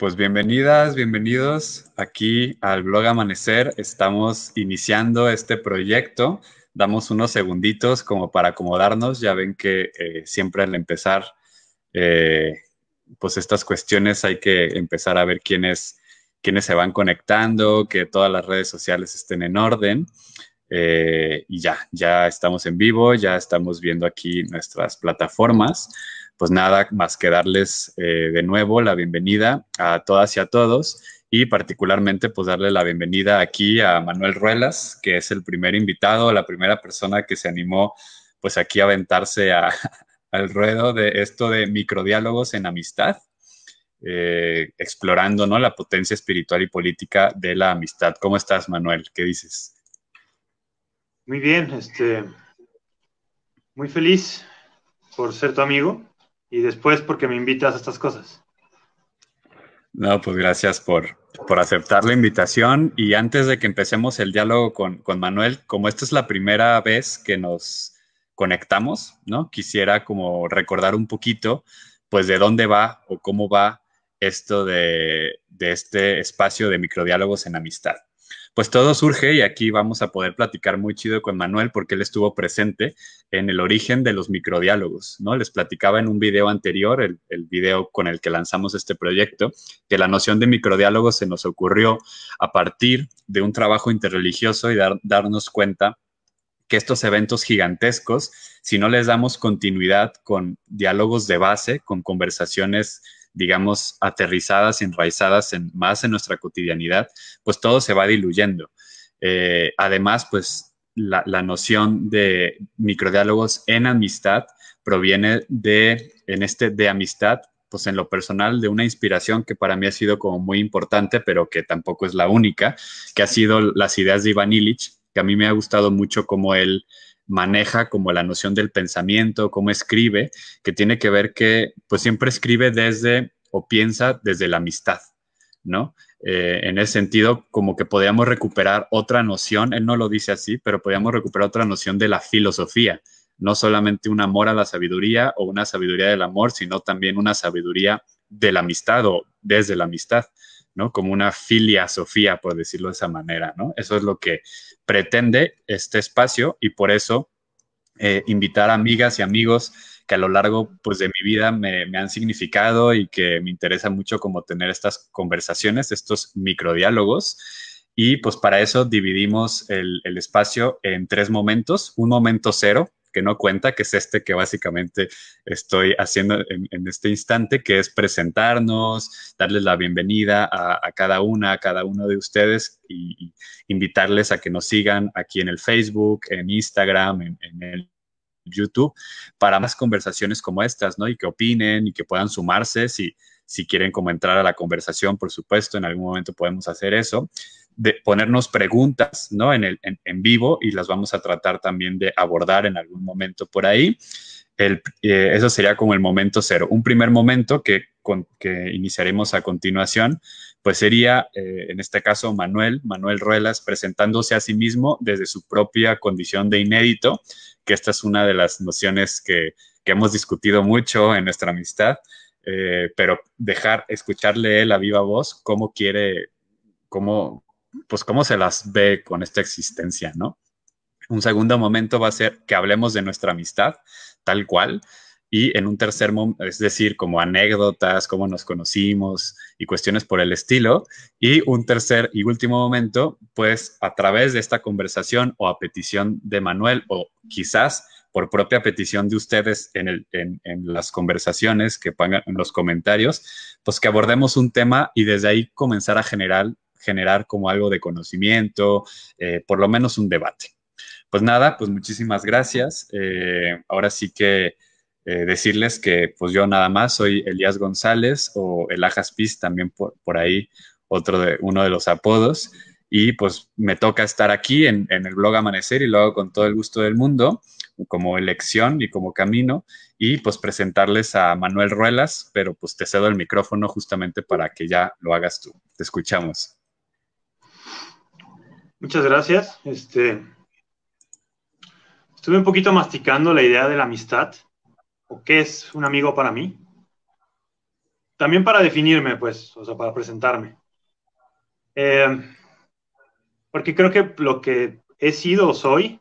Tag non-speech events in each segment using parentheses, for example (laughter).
Pues bienvenidas, bienvenidos aquí al blog Amanecer. Estamos iniciando este proyecto. Damos unos segunditos como para acomodarnos. Ya ven que eh, siempre al empezar, eh, pues estas cuestiones hay que empezar a ver quiénes quiénes se van conectando, que todas las redes sociales estén en orden. Eh, y ya, ya estamos en vivo, ya estamos viendo aquí nuestras plataformas pues nada más que darles eh, de nuevo la bienvenida a todas y a todos y particularmente pues darle la bienvenida aquí a Manuel Ruelas, que es el primer invitado, la primera persona que se animó pues aquí a aventarse (laughs) al ruedo de esto de microdiálogos en amistad, eh, explorando ¿no? la potencia espiritual y política de la amistad. ¿Cómo estás, Manuel? ¿Qué dices? Muy bien, este, muy feliz por ser tu amigo y después porque me invitas a estas cosas. No, pues gracias por, por aceptar la invitación. Y antes de que empecemos el diálogo con, Manuel, como esta es la primera vez que nos conectamos, ¿no? Quisiera como recordar un poquito, pues, de dónde va o cómo va esto de, de este espacio de microdiálogos en amistad, pues todo surge y aquí vamos a poder platicar muy chido con Manuel porque él estuvo presente en el origen de los microdiálogos, ¿no? Les platicaba en un video anterior, el, video con el que lanzamos este proyecto, que la noción de microdiálogo se nos ocurrió a partir de un trabajo interreligioso y darnos cuenta que estos eventos gigantescos, si no les damos continuidad con diálogos de base, con conversaciones digamos, aterrizadas enraizadas en, más en nuestra cotidianidad, pues todo se va diluyendo. Eh, además, pues la, la, noción de microdiálogos en amistad proviene de, en este de amistad, pues en lo personal, de una inspiración que para mí ha sido como muy importante, pero que tampoco es la única, que ha sido las ideas de Ivan Illich, que a mí me ha gustado mucho como él maneja como la noción del pensamiento, cómo escribe, que tiene que ver que pues siempre escribe desde o piensa desde la amistad, ¿no? Eh, en ese sentido, como que podíamos recuperar otra noción, él no lo dice así, pero podíamos recuperar otra noción de la filosofía, no solamente un amor a la sabiduría o una sabiduría del amor, sino también una sabiduría de la amistad o desde la amistad. ¿no? Como una filia Sofía, por decirlo de esa manera, ¿no? Eso es lo que pretende este espacio y por eso eh, invitar a amigas y amigos que a lo largo pues, de mi vida me, han significado y que me interesa mucho como tener estas conversaciones, estos microdiálogos. Y pues para eso dividimos el, el espacio en tres momentos. Un momento cero, que no cuenta, que es este que básicamente estoy haciendo en, este instante, que es presentarnos, darles la bienvenida a, cada una, a cada uno de ustedes y, invitarles a que nos sigan aquí en el Facebook, en Instagram, en, el YouTube, para más conversaciones como estas, ¿no? Y que opinen y que puedan sumarse si, si quieren como entrar a la conversación, por supuesto, en algún momento podemos hacer eso de ponernos preguntas ¿no? en, el, en, vivo y las vamos a tratar también de abordar en algún momento por ahí. Eh, eso sería como el momento cero. Un primer momento que, que iniciaremos a continuación, pues sería, eh, en este caso, Manuel, Manuel Ruelas, presentándose a sí mismo desde su propia condición de inédito, que esta es una de las nociones que, hemos discutido mucho en nuestra amistad, eh, pero dejar escucharle la a viva voz cómo quiere, cómo, pues cómo se las ve con esta existencia, ¿no? Un segundo momento va a ser que hablemos de nuestra amistad, tal cual. Y en un tercer momento, es decir, como anécdotas, cómo nos conocimos y cuestiones por el estilo. Y un tercer y último momento, pues a través de esta conversación o a petición de Manuel o quizás por propia petición de ustedes en, las conversaciones que pongan en los comentarios, pues que abordemos un tema y desde ahí comenzar a generar generar como algo de conocimiento, eh, por lo menos un debate. Pues nada, pues muchísimas gracias. Eh, ahora sí que eh, decirles que pues yo nada más soy Elías González o el Ajas también por, por, ahí otro de, uno de los apodos. Y pues me toca estar aquí en, en el blog Amanecer y lo hago con todo el gusto del mundo como elección y como camino y pues presentarles a Manuel Ruelas, pero pues te cedo el micrófono justamente para que ya lo hagas tú. Te escuchamos. Muchas gracias. Este, estuve un poquito masticando la idea de la amistad, o qué es un amigo para mí. También para definirme, pues, o sea, para presentarme. Eh, porque creo que lo que he sido o soy,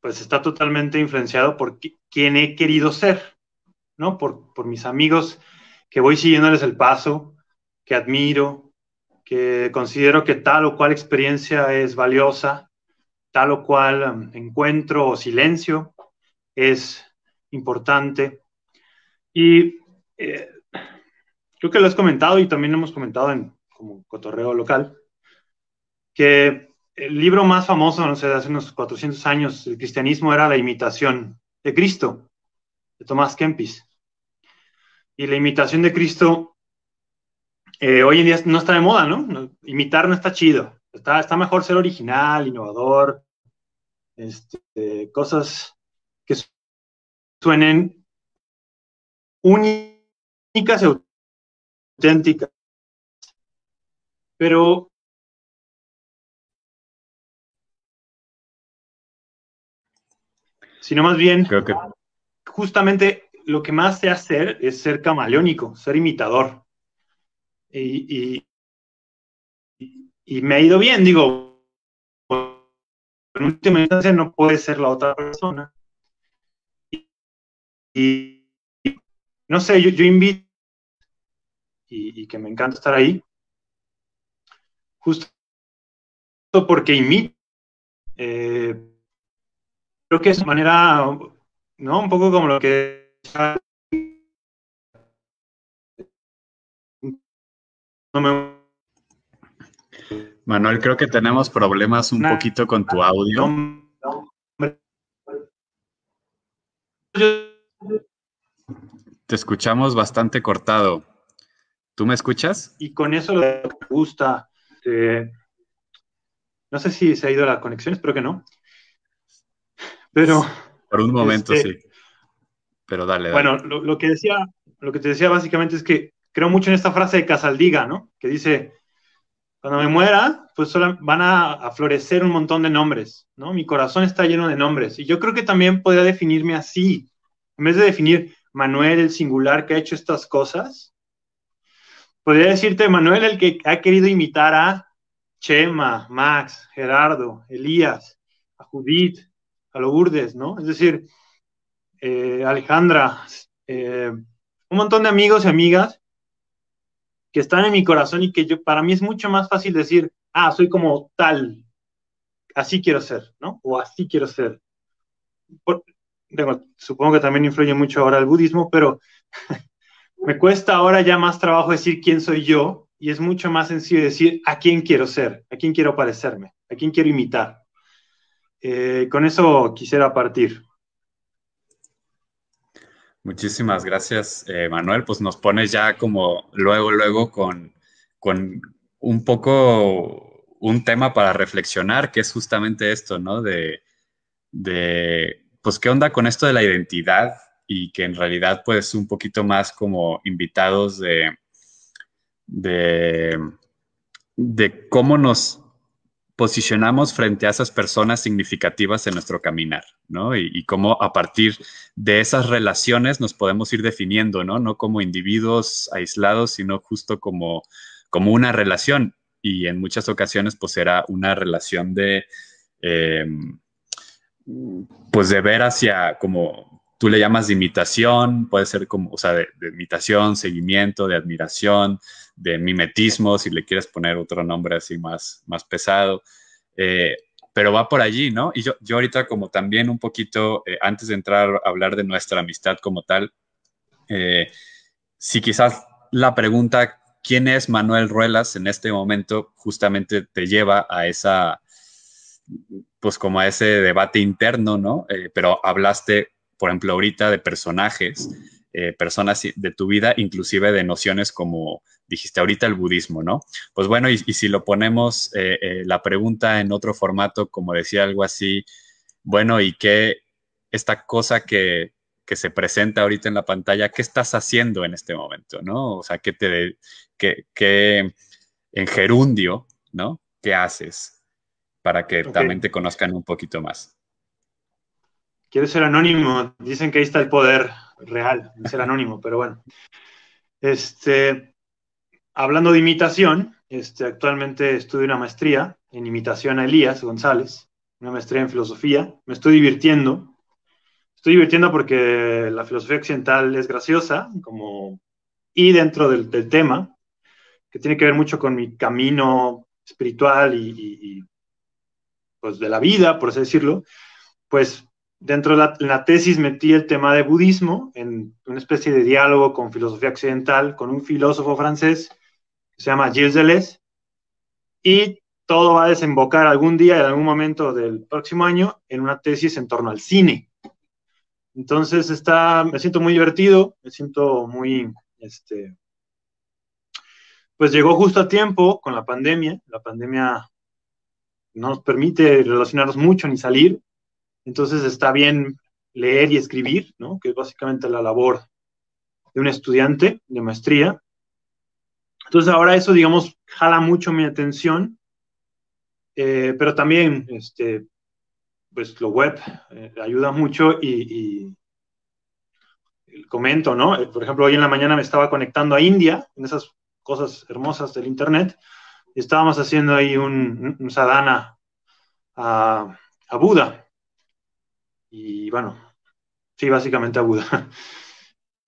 pues está totalmente influenciado por quién he querido ser, ¿no? Por, por mis amigos que voy siguiéndoles el paso, que admiro, que considero que tal o cual experiencia es valiosa, tal o cual um, encuentro o silencio es importante. Y eh, creo que lo has comentado y también lo hemos comentado en como cotorreo local, que el libro más famoso, no sé, de hace unos 400 años, el cristianismo era la imitación de Cristo, de Tomás Kempis. Y la imitación de Cristo eh, hoy en día no está de moda, ¿no? Imitar no está chido. Está, mejor ser original, innovador, este, cosas que suenen únicas y auténticas. Pero sino más bien justamente lo que más sé hacer es ser camaleónico, ser imitador y, y, me ha ido bien, digo, en última instancia no puede ser la otra persona. Y, no sé, yo, invito y, que me encanta estar ahí, justo porque invito eh, creo que es manera, ¿no? Un poco como lo que Manuel, creo que tenemos problemas un poquito con tu audio. Te escuchamos bastante cortado. ¿Tú me escuchas? Y con eso lo que me gusta. Este, no sé si se ha ido la conexión, espero que no. Pero. Por un momento, este, sí. Pero dale, Bueno, lo, que decía, lo que te decía básicamente es que creo mucho en esta frase de Casaldiga, ¿no? Que dice, cuando me muera, pues van a, florecer un montón de nombres, ¿no? Mi corazón está lleno de nombres. Y yo creo que también podría definirme así. En vez de definir Manuel el singular que ha hecho estas cosas, podría decirte Manuel el que ha querido imitar a Chema, Max, Gerardo, Elías, a Judith, a Lourdes, ¿no? Es decir, eh, Alejandra, eh, un montón de amigos y amigas están en mi corazón y que yo, para mí es mucho más fácil decir, ah, soy como tal, así quiero ser, ¿no? O así quiero ser. supongo que también influye mucho ahora el budismo, pero (laughs) me cuesta ahora ya más trabajo decir quién soy yo y es mucho más sencillo decir a quién quiero ser, a quién quiero parecerme, a quién quiero imitar. Eh, con eso quisiera partir. Muchísimas gracias, eh, Manuel. Pues nos pones ya como luego, luego con, con un poco un tema para reflexionar, que es justamente esto, ¿no? De, de, pues, ¿qué onda con esto de la identidad? Y que en realidad, pues, un poquito más como invitados de, de, de cómo nos posicionamos frente a esas personas significativas en nuestro caminar, ¿no? Y, cómo a partir de esas relaciones nos podemos ir definiendo, ¿no? No como individuos aislados, sino justo como, como una relación. Y en muchas ocasiones, pues era una relación de, em, pues de ver hacia como tú le llamas de imitación, puede ser como, o sea, de imitación, seguimiento, de admiración, de mimetismo, si le quieres poner otro nombre así más, más pesado. Eh, pero va por allí, ¿no? Y yo, yo ahorita como también un poquito, eh, antes de entrar a hablar de nuestra amistad como tal, eh, si quizás la pregunta, ¿quién es Manuel Ruelas en este momento? Justamente te lleva a esa, pues como a ese debate interno, ¿no? pero hablaste, por ejemplo, ahorita de personajes eh, personas de tu vida, inclusive de nociones como dijiste ahorita el budismo, ¿no? Pues bueno, y, si lo ponemos eh, eh, la pregunta en otro formato, como decía algo así, bueno, ¿y qué esta cosa que, se presenta ahorita en la pantalla, qué estás haciendo en este momento, ¿no? O sea, ¿qué te, en gerundio, ¿no? ¿Qué haces? Para que también te conozcan un poquito más. Quiero ser anónimo, dicen que ahí está el poder real, en ser anónimo, pero bueno. Este, hablando de imitación, este, actualmente estudio una maestría en imitación a Elías González, una maestría en filosofía. Me estoy divirtiendo. Estoy divirtiendo porque la filosofía occidental es graciosa, como y dentro del, tema, que tiene que ver mucho con mi camino espiritual y, y pues de la vida, por así decirlo, pues dentro de la, la, tesis metí el tema de budismo en una especie de diálogo con filosofía occidental, con un filósofo francés que se llama Gilles Deleuze, y todo va a desembocar algún día, en algún momento del próximo año, en una tesis en torno al cine. Entonces está, me siento muy divertido, me siento muy, este, pues llegó justo a tiempo con la pandemia, la pandemia no nos permite relacionarnos mucho ni salir, entonces está bien leer y escribir, ¿no? que es básicamente la labor de un estudiante de maestría. Entonces ahora eso, digamos, jala mucho mi atención, eh, pero también, este, pues lo web eh, ayuda mucho y, comento, ¿no? Eh, por ejemplo, hoy en la mañana me estaba conectando a India, en esas cosas hermosas del Internet, y estábamos haciendo ahí un, sadhana a Buda, y bueno, sí, básicamente aguda. (laughs)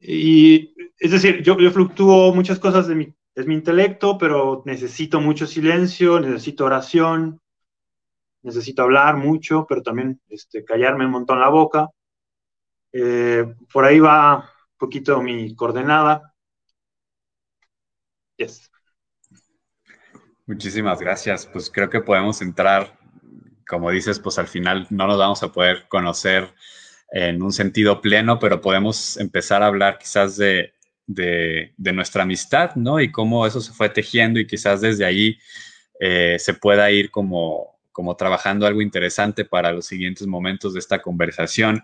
Y es decir, yo, fluctúo muchas cosas de mi, es mi intelecto, pero necesito mucho silencio, necesito oración, necesito hablar mucho, pero también este, callarme un montón la boca. Eh, por ahí va un poquito mi coordenada. Yes. Muchísimas gracias. Pues creo que podemos entrar como dices, pues al final no nos vamos a poder conocer en un sentido pleno, pero podemos empezar a hablar quizás de, nuestra amistad, ¿no? Y cómo eso se fue tejiendo y quizás desde ahí eh, se pueda ir como, como trabajando algo interesante para los siguientes momentos de esta conversación.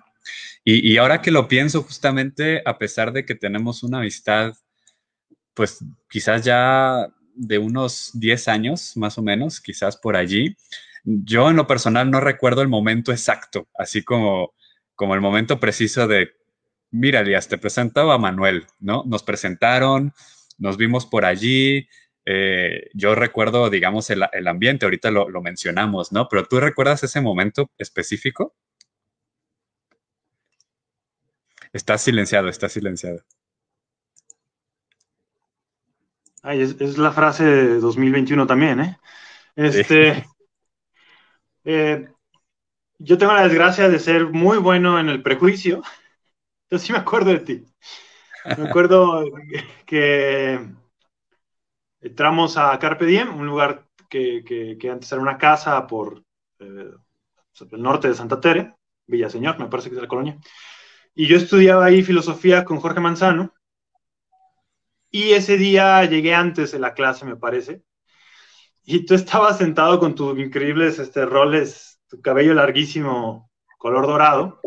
Y, y, ahora que lo pienso, justamente, a pesar de que tenemos una amistad, pues quizás ya de unos 10 años, más o menos, quizás por allí, yo en lo personal no recuerdo el momento exacto, así como, como el momento preciso de, mira, Elías, te presentaba a Manuel, ¿no? Nos presentaron, nos vimos por allí. Eh, yo recuerdo, digamos, el, ambiente, ahorita lo, mencionamos, ¿no? Pero tú recuerdas ese momento específico? Está silenciado, está silenciado. Ay, es, la frase de 2021 también, ¿eh? Este, (laughs) Eh, yo tengo la desgracia de ser muy bueno en el prejuicio. Yo sí me acuerdo de ti. Me acuerdo que entramos a Carpe Diem, un lugar que, antes era una casa por eh, el norte de Santa Tere, Villaseñor, me parece que es la colonia. Y yo estudiaba ahí filosofía con Jorge Manzano. Y ese día llegué antes de la clase, me parece. Y tú estabas sentado con tus increíbles este, roles, tu cabello larguísimo, color dorado.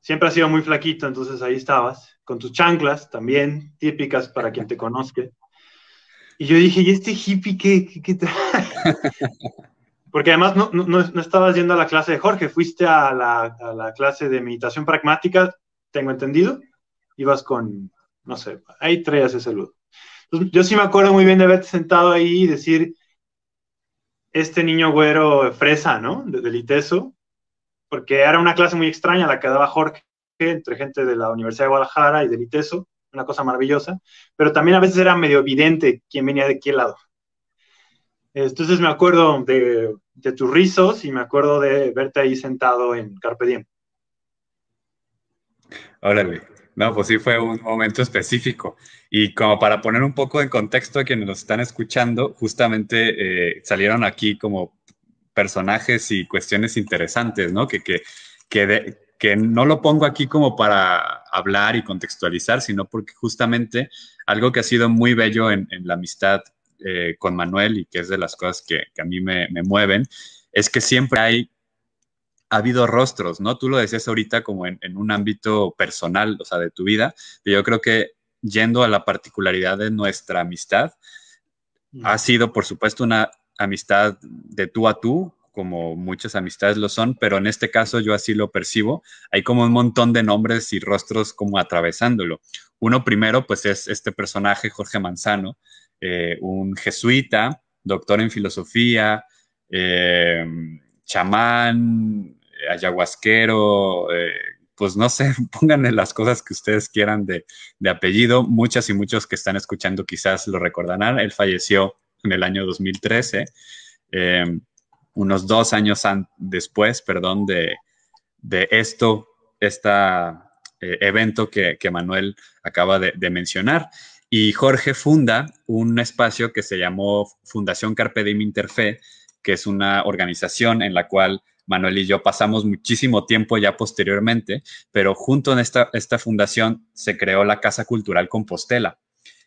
Siempre has sido muy flaquito, entonces ahí estabas, con tus chanclas también, típicas para quien te conozca. Y yo dije, ¿y este hippie qué, qué, trae? (laughs) Porque además no, no, no, estabas yendo a la clase de Jorge, fuiste a la, a la clase de meditación pragmática, tengo entendido. Ibas con, no sé, ahí traías ese saludo yo sí me acuerdo muy bien de haberte sentado ahí y decir, este niño güero fresa, ¿no? De, del porque era una clase muy extraña la que daba Jorge entre gente de la Universidad de Guadalajara y del ITESO, una cosa maravillosa, pero también a veces era medio evidente quién venía de qué lado. Entonces me acuerdo de, tus rizos y me acuerdo de verte ahí sentado en Carpe Diem. No, pues sí fue un momento específico. Y como para poner un poco en contexto a quienes nos están escuchando, justamente eh, salieron aquí como personajes y cuestiones interesantes, ¿no? Que, que, que, no lo pongo aquí como para hablar y contextualizar, sino porque justamente algo que ha sido muy bello en, la amistad eh, con Manuel y que es de las cosas que, a mí me, mueven, es que siempre hay ha habido rostros, ¿no? Tú lo decías ahorita como en, un ámbito personal, o sea, de tu vida, pero yo creo que yendo a la particularidad de nuestra amistad, ha sido, por supuesto, una amistad de tú a tú, como muchas amistades lo son, pero en este caso yo así lo percibo. Hay como un montón de nombres y rostros como atravesándolo. Uno primero, pues es este personaje, Jorge Manzano, eh, un jesuita, doctor en filosofía, eh, chamán, eh, ayahuasquero, eh, pues no sé, (laughs) pónganle las cosas que ustedes quieran de, apellido. Muchas y muchos que están escuchando quizás lo recordarán. Él falleció en el año 2013, eh, unos dos años después, perdón, de, esto, este evento que, Manuel acaba de, de mencionar. Y Jorge funda un espacio que se llamó Fundación Carpe Diem Interfe, que es una organización en la cual Manuel y yo pasamos muchísimo tiempo ya posteriormente, pero junto en esta, esta fundación se creó la Casa Cultural Compostela,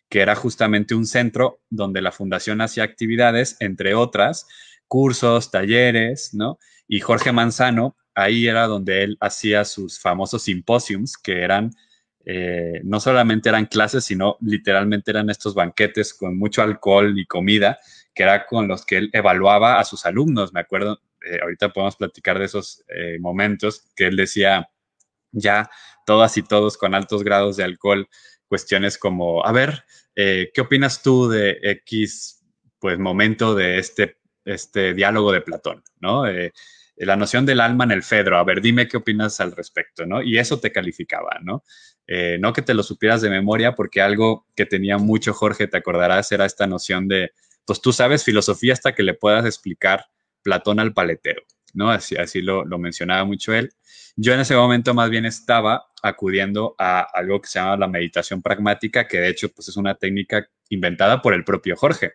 que era justamente un centro donde la fundación hacía actividades, entre otras, cursos, talleres, ¿no? Y Jorge Manzano, ahí era donde él hacía sus famosos simposiums, que eran, eh, no solamente eran clases, sino literalmente eran estos banquetes con mucho alcohol y comida, que era con los que él evaluaba a sus alumnos. Me acuerdo, eh, ahorita podemos platicar de esos eh, momentos que él decía ya todas y todos con altos grados de alcohol, cuestiones como, a ver, eh, ¿qué opinas tú de X pues, momento de este, este diálogo de Platón? ¿no? la noción del alma en el Fedro, a ver, dime qué opinas al respecto, ¿no? Y eso te calificaba, ¿no? no que te lo supieras de memoria, porque algo que tenía mucho Jorge, te acordarás, era esta noción de, pues tú sabes filosofía hasta que le puedas explicar Platón al paletero, ¿no? Así, así lo, mencionaba mucho él. Yo en ese momento más bien estaba acudiendo a algo que se llama la meditación pragmática, que de hecho pues es una técnica inventada por el propio Jorge.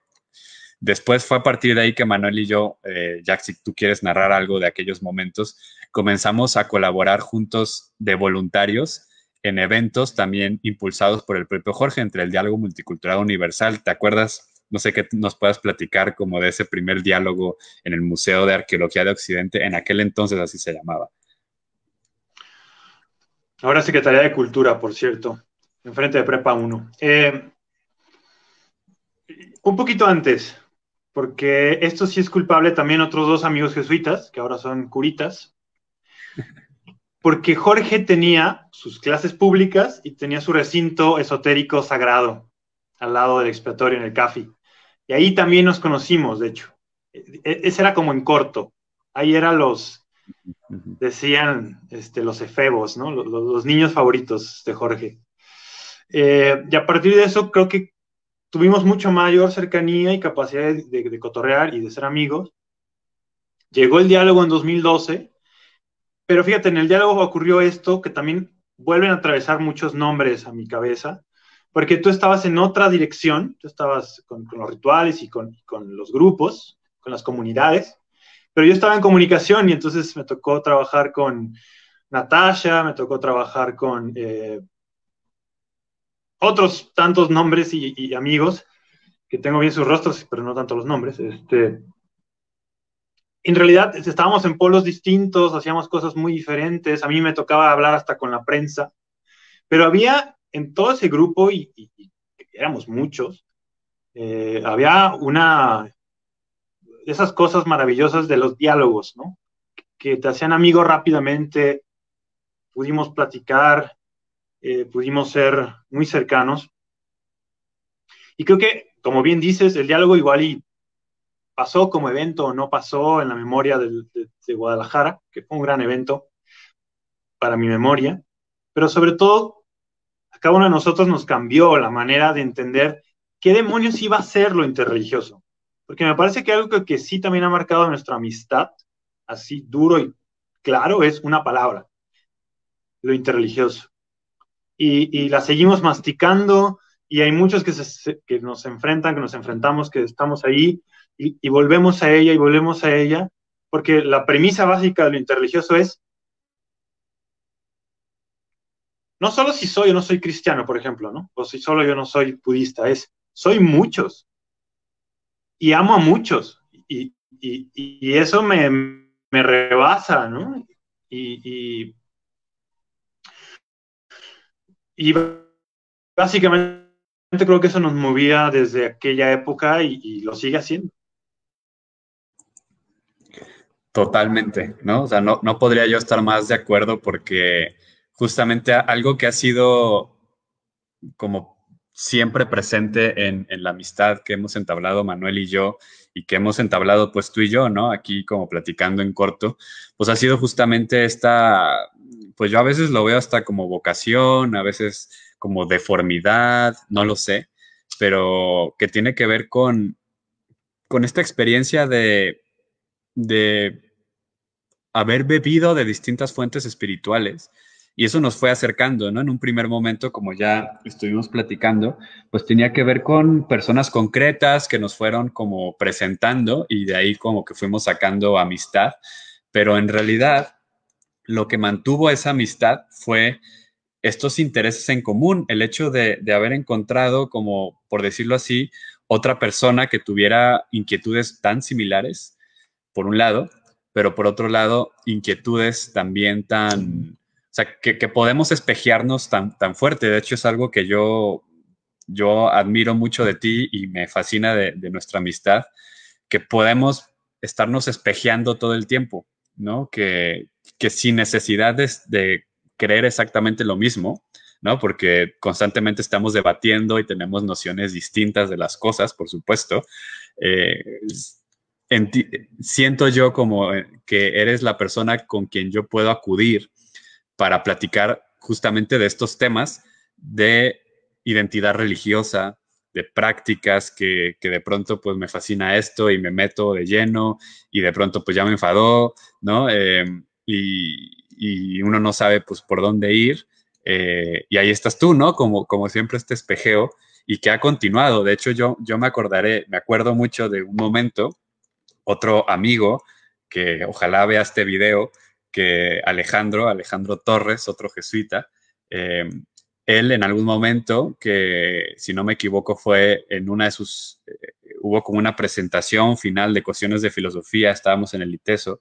Después fue a partir de ahí que Manuel y yo, eh, Jack, si tú quieres narrar algo de aquellos momentos, comenzamos a colaborar juntos de voluntarios en eventos también impulsados por el propio Jorge, entre el diálogo multicultural universal, ¿te acuerdas? no sé qué nos puedas platicar como de ese primer diálogo en el Museo de Arqueología de Occidente, en aquel entonces así se llamaba. Ahora Secretaría de Cultura, por cierto, enfrente de Prepa 1. Eh, un poquito antes, porque esto sí es culpable también otros dos amigos jesuitas, que ahora son curitas, porque Jorge tenía sus clases públicas y tenía su recinto esotérico sagrado al lado del expiatorio en el CAFI. Y ahí también nos conocimos, de hecho. E, e, ese era como en corto. Ahí eran los, decían este, los efebos, ¿no? Los, niños favoritos de Jorge. Eh, y a partir de eso creo que tuvimos mucho mayor cercanía y capacidad de, de cotorrear y de ser amigos. Llegó el diálogo en 2012, pero fíjate, en el diálogo ocurrió esto que también vuelven a atravesar muchos nombres a mi cabeza porque tú estabas en otra dirección, tú estabas con, los rituales y con, los grupos, con las comunidades, pero yo estaba en comunicación y entonces me tocó trabajar con Natasha, me tocó trabajar con eh, otros tantos nombres y, amigos, que tengo bien sus rostros, pero no tanto los nombres. Este, en realidad este, estábamos en polos distintos, hacíamos cosas muy diferentes, a mí me tocaba hablar hasta con la prensa, pero había en todo ese grupo, y, éramos muchos, eh, había una esas cosas maravillosas de los diálogos, ¿no? Que te hacían amigo rápidamente, pudimos platicar, eh, pudimos ser muy cercanos. Y creo que, como bien dices, el diálogo igual pasó como evento o no pasó en la memoria de Guadalajara, que fue un gran evento para mi memoria, pero sobre todo cada uno de nosotros nos cambió la manera de entender qué demonios iba a ser lo interreligioso. Porque me parece que algo que, sí también ha marcado nuestra amistad, así duro y claro, es una palabra, lo interreligioso. Y, la seguimos masticando y hay muchos que, nos enfrentan, que nos enfrentamos, que estamos ahí y volvemos a ella y volvemos a ella, porque la premisa básica de lo interreligioso es no solo si soy o no soy cristiano, por ejemplo, ¿no? O si solo yo no soy budista, es soy muchos. Y amo a muchos. Y, eso me, rebasa, ¿no? Y, y, básicamente creo que eso nos movía desde aquella época y lo sigue haciendo. Totalmente, ¿no? O sea, no, no, podría yo estar más de acuerdo porque justamente algo que ha sido como siempre presente en, la amistad que hemos entablado Manuel y yo y que hemos entablado pues tú y yo, ¿no? Aquí como platicando en corto, pues ha sido justamente esta, pues yo a veces lo veo hasta como vocación, a veces como deformidad, no lo sé, pero que tiene que ver con, con esta experiencia de, de haber bebido de distintas fuentes espirituales y eso nos fue acercando, ¿no? En un primer momento, como ya estuvimos platicando, pues tenía que ver con personas concretas que nos fueron como presentando y de ahí como que fuimos sacando amistad. Pero en realidad, lo que mantuvo esa amistad fue estos intereses en común, el hecho de, de haber encontrado como, por decirlo así, otra persona que tuviera inquietudes tan similares, por un lado, pero por otro lado, inquietudes también tan, que, podemos espejearnos tan, tan fuerte. De hecho, es algo que yo, yo admiro mucho de ti y me fascina de, nuestra amistad, que podemos estarnos espejeando todo el tiempo, ¿no? Que, que sin necesidad de, creer exactamente lo mismo, ¿no? Porque constantemente estamos debatiendo y tenemos nociones distintas de las cosas, por supuesto. Eh, siento yo como eh, que eres la persona con quien yo puedo acudir para platicar justamente de estos temas de identidad religiosa, de prácticas que, de pronto pues me fascina esto y me meto de lleno y de pronto pues ya me enfadó, ¿no? Em, y, uno no sabe pues por dónde ir. Eh, y ahí estás tú, ¿no? Como, como siempre este espejeo y que ha continuado. De hecho, yo, yo me acordaré, me acuerdo mucho de un momento, otro amigo que ojalá vea este video, que Alejandro, Alejandro Torres, otro jesuita, eh, él en algún momento, que si no me equivoco fue en una de sus, eh, hubo como una presentación final de cuestiones de filosofía, estábamos en el ITESO,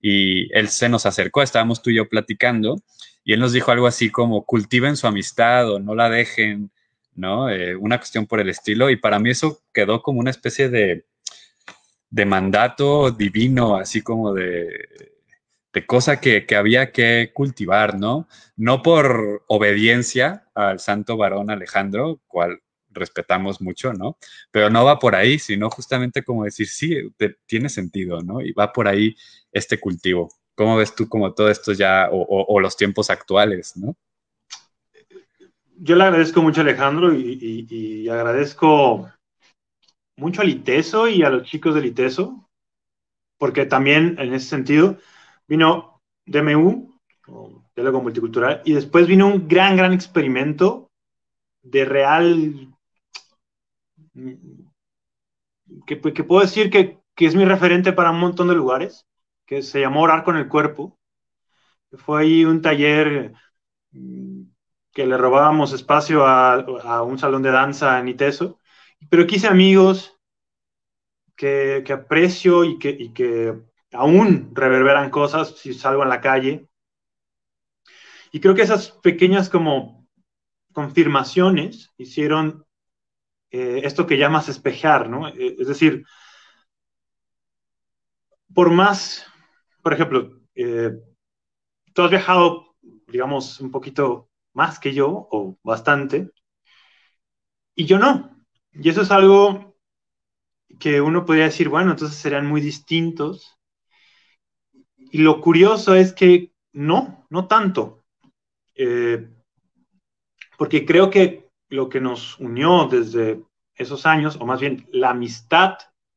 y él se nos acercó, estábamos tú y yo platicando, y él nos dijo algo así como, cultiven su amistad o no la dejen, ¿no? Eh, una cuestión por el estilo, y para mí eso quedó como una especie de mandato divino, así como de de cosa que, había que cultivar, ¿no? No por obediencia al santo varón Alejandro, cual respetamos mucho, ¿no? Pero no va por ahí, sino justamente como decir, sí, tiene sentido, ¿no? Y va por ahí este cultivo. ¿Cómo ves tú como todo esto ya, o, los tiempos actuales, ¿no? Yo le agradezco mucho a Alejandro y, y agradezco mucho al ITESO y a los chicos del ITESO, porque también en ese sentido, vino DMU, diálogo oh. multicultural, y después vino un gran, gran experimento de real, que, puedo decir que, es mi referente para un montón de lugares, que se llamó Orar con el Cuerpo. Fue ahí un taller mm, que le robábamos espacio a, un salón de danza en Iteso, pero quise amigos que, aprecio y que aún reverberan cosas si salgo en la calle. Y creo que esas pequeñas como confirmaciones hicieron eh, esto que llamas espejar, ¿no? Eh, es decir, por más, por ejemplo, eh, tú has viajado, digamos, un poquito más que yo, o bastante, y yo no. Y eso es algo que uno podría decir, bueno, entonces serían muy distintos y lo curioso es que no, no tanto. Eh, porque creo que lo que nos unió desde esos años, o más bien la amistad,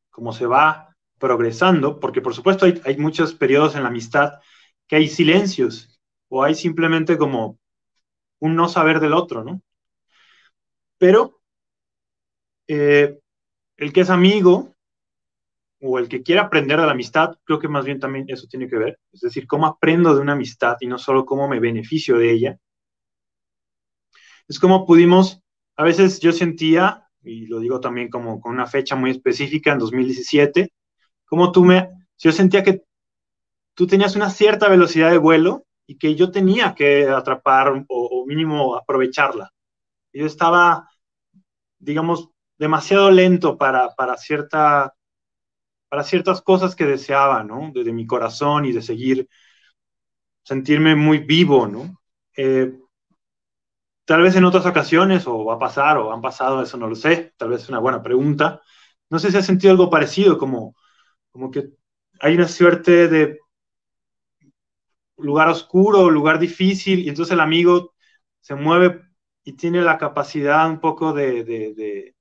como se va progresando, porque por supuesto hay, muchos periodos en la amistad que hay silencios o hay simplemente como un no saber del otro, ¿no? Pero eh, el que es amigo o el que quiera aprender de la amistad, creo que más bien también eso tiene que ver, es decir, cómo aprendo de una amistad y no solo cómo me beneficio de ella. Es como pudimos, a veces yo sentía, y lo digo también como con una fecha muy específica, en 2017, como tú me, yo sentía que tú tenías una cierta velocidad de vuelo y que yo tenía que atrapar o, o mínimo aprovecharla. Yo estaba, digamos, demasiado lento para, para cierta para ciertas cosas que deseaba, ¿no? Desde mi corazón y de seguir, sentirme muy vivo, ¿no? Eh, tal vez en otras ocasiones, o va a pasar, o han pasado, eso no lo sé, tal vez es una buena pregunta. No sé si has sentido algo parecido, como, como que hay una suerte de lugar oscuro, lugar difícil, y entonces el amigo se mueve y tiene la capacidad un poco de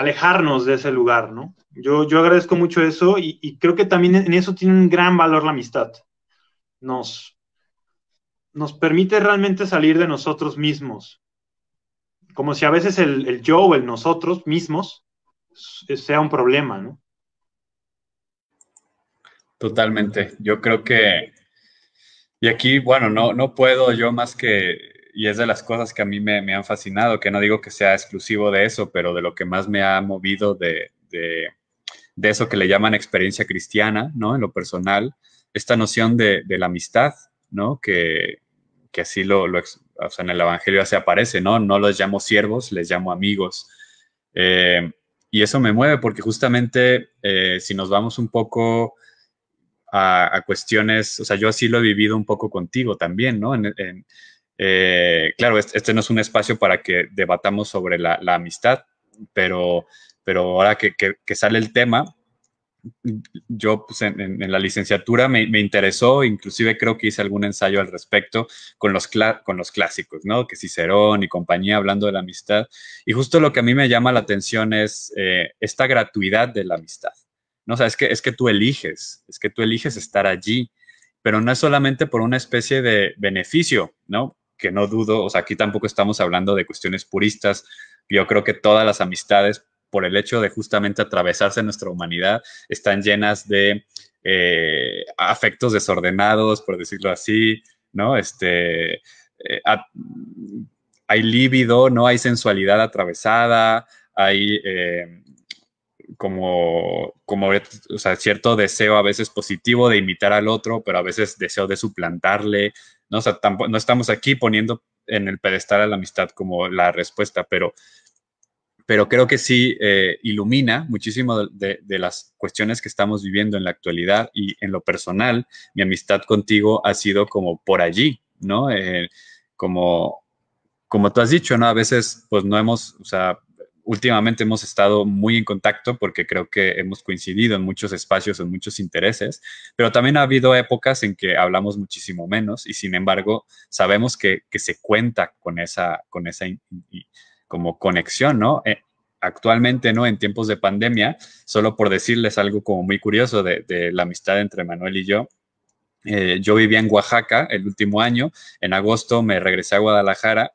alejarnos de ese lugar, ¿no? Yo, yo agradezco mucho eso y, creo que también en eso tiene un gran valor la amistad. Nos, nos permite realmente salir de nosotros mismos. Como si a veces el, yo o el nosotros mismos sea un problema, ¿no? Totalmente. Yo creo que, y aquí, bueno, no puedo yo más que y es de las cosas que a mí me, han fascinado, que no digo que sea exclusivo de eso, pero de lo que más me ha movido de, eso que le llaman experiencia cristiana, ¿no? En lo personal, esta noción de, la amistad, ¿no? Que, así lo, lo o sea, en el Evangelio se aparece, ¿no? No los llamo siervos, les llamo amigos. Eh, y eso me mueve porque justamente eh, si nos vamos un poco a, cuestiones, o sea, yo así lo he vivido un poco contigo también, ¿no? Eh, claro, este, este, no es un espacio para que debatamos sobre la, amistad, pero, pero ahora que, sale el tema, yo pues, en, la licenciatura me, interesó, inclusive creo que hice algún ensayo al respecto con los, con los clásicos, ¿no? Que Cicerón y compañía hablando de la amistad. Y justo lo que a mí me llama la atención es eh, esta gratuidad de la amistad. ¿no? O que, es que tú eliges, es que tú eliges estar allí, pero no es solamente por una especie de beneficio, ¿no? que no dudo, o sea, aquí tampoco estamos hablando de cuestiones puristas. Yo creo que todas las amistades, por el hecho de justamente atravesarse nuestra humanidad, están llenas de eh, afectos desordenados, por decirlo así, ¿no? Este, eh, hay líbido, ¿no? Hay sensualidad atravesada, hay eh, como, como cierto deseo a veces positivo de imitar al otro, pero a veces deseo de suplantarle, ¿no? O sea, tampoco, no estamos aquí poniendo en el pedestal a la amistad como la respuesta, pero, pero creo que sí eh, ilumina muchísimo de, las cuestiones que estamos viviendo en la actualidad y en lo personal, mi amistad contigo ha sido como por allí, ¿no? Eh, como, como tú has dicho, ¿no? A veces, pues no hemos, o sea, últimamente hemos estado muy en contacto porque creo que hemos coincidido en muchos espacios, en muchos intereses, pero también ha habido épocas en que hablamos muchísimo menos y sin embargo sabemos que, se cuenta con esa, con esa como conexión, ¿no? Eh, actualmente, ¿no? En tiempos de pandemia, solo por decirles algo como muy curioso de, la amistad entre Manuel y yo, eh, yo vivía en Oaxaca el último año, en agosto me regresé a Guadalajara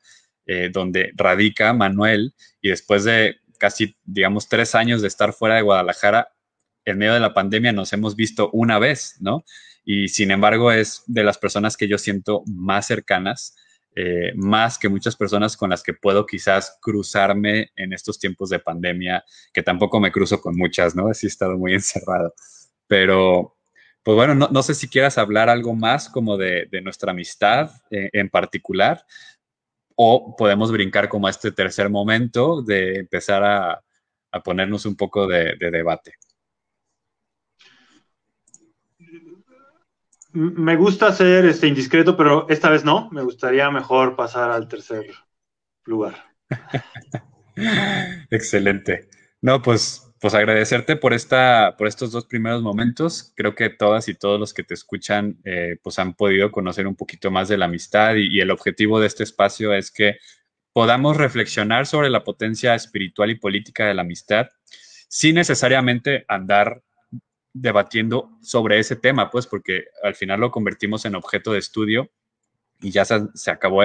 eh, donde radica Manuel y después de casi, digamos, tres años de estar fuera de Guadalajara, en medio de la pandemia nos hemos visto una vez, ¿no? Y sin embargo es de las personas que yo siento más cercanas, eh, más que muchas personas con las que puedo quizás cruzarme en estos tiempos de pandemia, que tampoco me cruzo con muchas, ¿no? Así he estado muy (laughs) encerrado. Pero, pues bueno, no, sé si quieras hablar algo más como de, nuestra amistad eh, en particular, o podemos brincar como a este tercer momento de empezar a, ponernos un poco de, debate. Me gusta ser este, indiscreto, pero esta vez no. Me gustaría mejor pasar al tercer lugar. (laughs) Excelente. No, pues pues agradecerte por, esta, por estos dos primeros momentos. Creo que todas y todos los que te escuchan, eh, pues han podido conocer un poquito más de la amistad y, el objetivo de este espacio es que podamos reflexionar sobre la potencia espiritual y política de la amistad sin necesariamente andar debatiendo sobre ese tema, pues porque al final lo convertimos en objeto de estudio y ya se, acabó,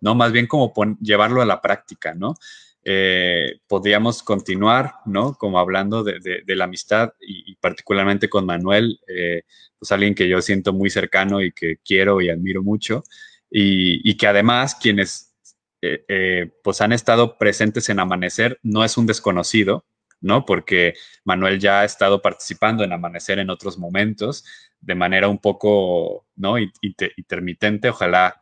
no, más bien como llevarlo a la práctica, ¿no? Eh, podríamos continuar, ¿no? Como hablando de, la amistad y, particularmente con Manuel, eh, pues alguien que yo siento muy cercano y que quiero y admiro mucho y, que además quienes eh, pues han estado presentes en Amanecer no es un desconocido, ¿no? Porque Manuel ya ha estado participando en Amanecer en otros momentos de manera un poco, ¿no? Intermitente, ojalá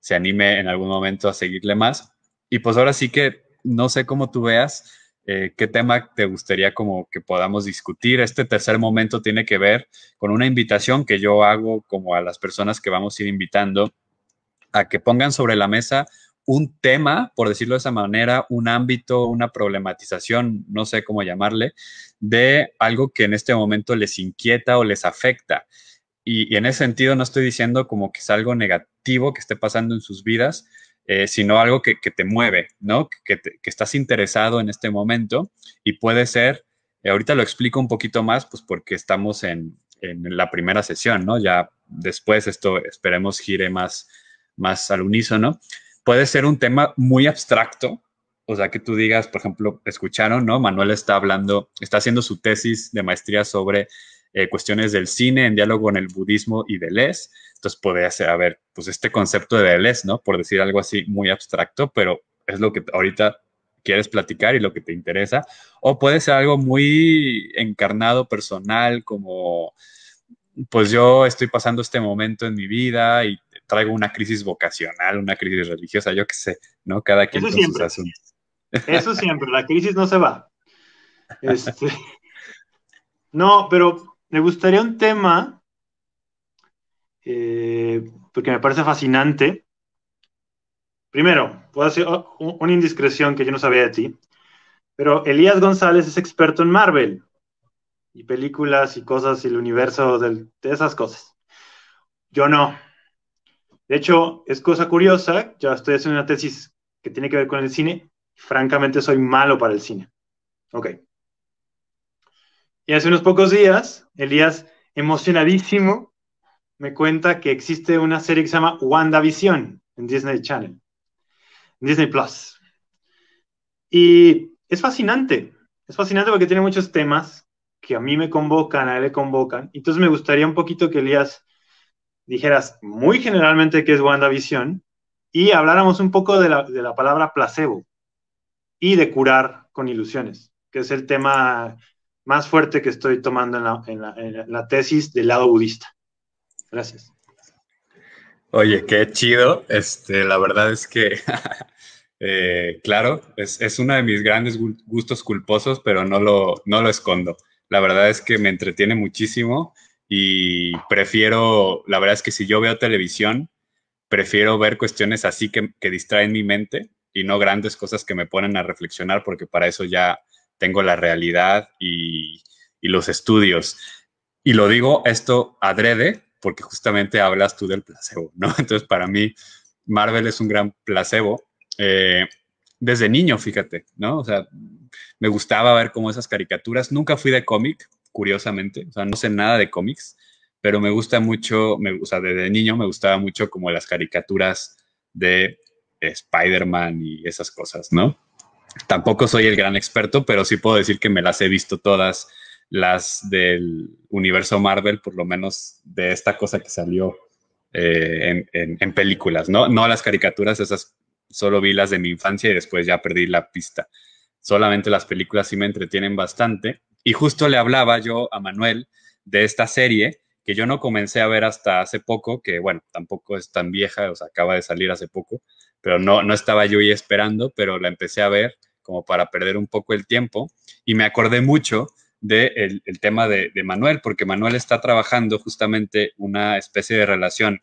se anime en algún momento a seguirle más. Y pues ahora sí que no sé cómo tú veas eh, qué tema te gustaría como que podamos discutir. Este tercer momento tiene que ver con una invitación que yo hago como a las personas que vamos a ir invitando a que pongan sobre la mesa un tema, por decirlo de esa manera, un ámbito, una problematización, no sé cómo llamarle, de algo que en este momento les inquieta o les afecta. y en ese sentido no estoy diciendo como que es algo negativo que esté pasando en sus vidas, eh, sino algo que, te mueve, ¿no? Que, que, estás interesado en este momento y puede ser, eh, ahorita lo explico un poquito más, pues porque estamos en, en, la primera sesión, ¿no? Ya después esto esperemos gire más, más al unísono. Puede ser un tema muy abstracto, o sea, que tú digas, por ejemplo, escucharon, ¿no? Manuel está hablando, está haciendo su tesis de maestría sobre eh, cuestiones del cine en diálogo con el budismo y Deleuze. Entonces podría ser, a ver, pues este concepto de Deleuze, ¿no? Por decir algo así muy abstracto, pero es lo que ahorita quieres platicar y lo que te interesa. O puede ser algo muy encarnado, personal, como, pues yo estoy pasando este momento en mi vida y traigo una crisis vocacional, una crisis religiosa, yo qué sé, ¿no? Cada quien Eso sus asuntos. Eso siempre, la crisis no se va. (laughs) Este, no, pero me gustaría un tema, eh, porque me parece fascinante. Primero, puedo hacer oh, una indiscreción que yo no sabía de ti, pero Elías González es experto en Marvel y películas y cosas y el universo de, esas cosas. Yo no. De hecho, es cosa curiosa, ya estoy haciendo una tesis que tiene que ver con el cine y francamente soy malo para el cine. Ok. Y hace unos pocos días, Elías, emocionadísimo, me cuenta que existe una serie que se llama WandaVision en Disney Channel, en Disney Plus. Y es fascinante, es fascinante porque tiene muchos temas que a mí me convocan, a él le convocan. Entonces me gustaría un poquito que Elías dijeras muy generalmente qué es WandaVision y habláramos un poco de la, de la palabra placebo y de curar con ilusiones, que es el tema más fuerte que estoy tomando en la, tesis del lado budista. Gracias. Oye, qué chido. Este, la verdad es que, (laughs) eh, claro, es, es, uno de mis grandes gustos culposos, pero no lo, no lo escondo. La verdad es que me entretiene muchísimo y prefiero, la verdad es que si yo veo televisión, prefiero ver cuestiones así que, que distraen mi mente y no grandes cosas que me ponen a reflexionar, porque para eso ya tengo la realidad y, los estudios. Y lo digo esto adrede porque justamente hablas tú del placebo, ¿no? (laughs) Entonces, para mí, Marvel es un gran placebo. Eh, desde niño, fíjate, ¿no? O sea, me gustaba ver como esas caricaturas. Nunca fui de cómic, curiosamente. O sea, no sé nada de cómics, pero me gusta mucho, me, o sea, desde niño me gustaba mucho como las caricaturas de Spider-Man y esas cosas, ¿no? Tampoco soy el gran experto, pero sí puedo decir que me las he visto todas las del universo Marvel, por lo menos de esta cosa que salió eh, en, películas, ¿no? No las caricaturas, esas solo vi las de mi infancia y después ya perdí la pista. Solamente las películas sí me entretienen bastante. Y justo le hablaba yo a Manuel de esta serie que yo no comencé a ver hasta hace poco, que bueno, tampoco es tan vieja, o sea, acaba de salir hace poco, pero no, no estaba yo ahí esperando, pero la empecé a ver como para perder un poco el tiempo y me acordé mucho del de el, tema de, Manuel, porque Manuel está trabajando justamente una especie de relación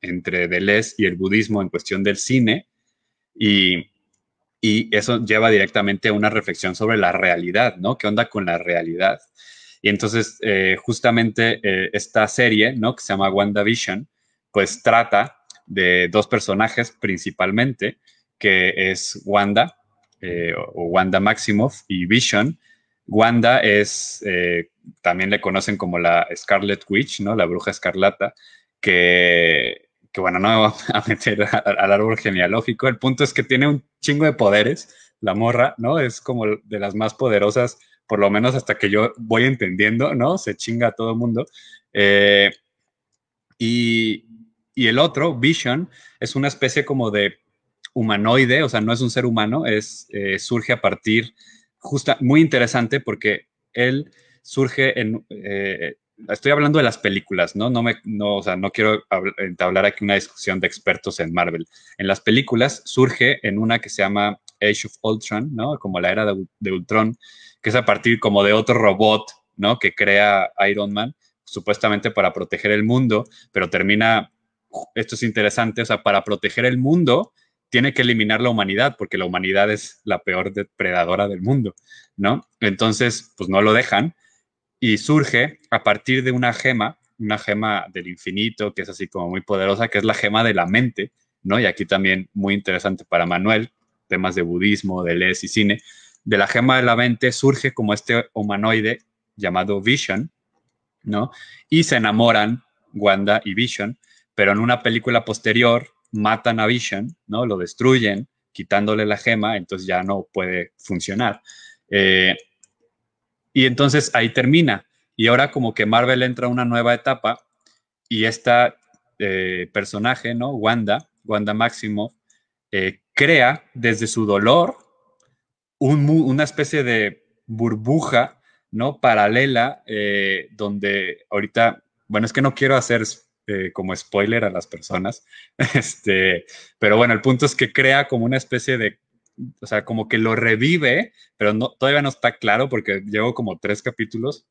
entre Deleuze y el budismo en cuestión del cine y, eso lleva directamente a una reflexión sobre la realidad, ¿no? ¿Qué onda con la realidad? Y entonces eh, justamente eh, esta serie, ¿no? Que se llama WandaVision, pues trata de dos personajes principalmente, que es Wanda eh, o Wanda Maximoff y Vision. Wanda es, eh, también le conocen como la Scarlet Witch, ¿no? La bruja escarlata, que, que bueno, no me voy a (laughs) meter al árbol genealógico. El punto es que tiene un chingo de poderes, la morra, ¿no? Es como de las más poderosas, por lo menos hasta que yo voy entendiendo, ¿no? Se chinga a todo el mundo. Eh, y, y el otro, Vision, es una especie como de humanoide, o sea, no es un ser humano, es, eh, surge a partir, justa, muy interesante porque él surge en, eh, estoy hablando de las películas, ¿no? No, me, no, quiero entablar aquí una discusión de expertos en Marvel. En las películas surge en una que se llama Age of Ultron, ¿no? Como la era de, de Ultron, que es a partir como de otro robot, ¿no? Que crea Iron Man, supuestamente para proteger el mundo, pero termina esto es interesante, o sea, para proteger el mundo tiene que eliminar la humanidad, porque la humanidad es la peor depredadora del mundo, ¿no? Entonces, pues no lo dejan y surge a partir de una gema, una gema del infinito, que es así como muy poderosa, que es la gema de la mente, ¿no? Y aquí también muy interesante para Manuel, temas de budismo, de les y cine, de la gema de la mente surge como este humanoide llamado Vision, ¿no? Y se enamoran Wanda y Vision pero en una película posterior matan a Vision, ¿no? Lo destruyen, quitándole la gema, entonces ya no puede funcionar. Eh, y entonces ahí termina. Y ahora como que Marvel entra a una nueva etapa y esta eh, personaje, ¿no? Wanda, Wanda Máximo, eh, crea desde su dolor una especie de burbuja, ¿no? Paralela, donde ahorita, bueno, es que no quiero hacer eh, como spoiler a las personas. (laughs) Este, pero bueno, el punto es que crea como una especie de, o sea, como que lo revive, pero no, todavía no está claro porque llevo como tres capítulos,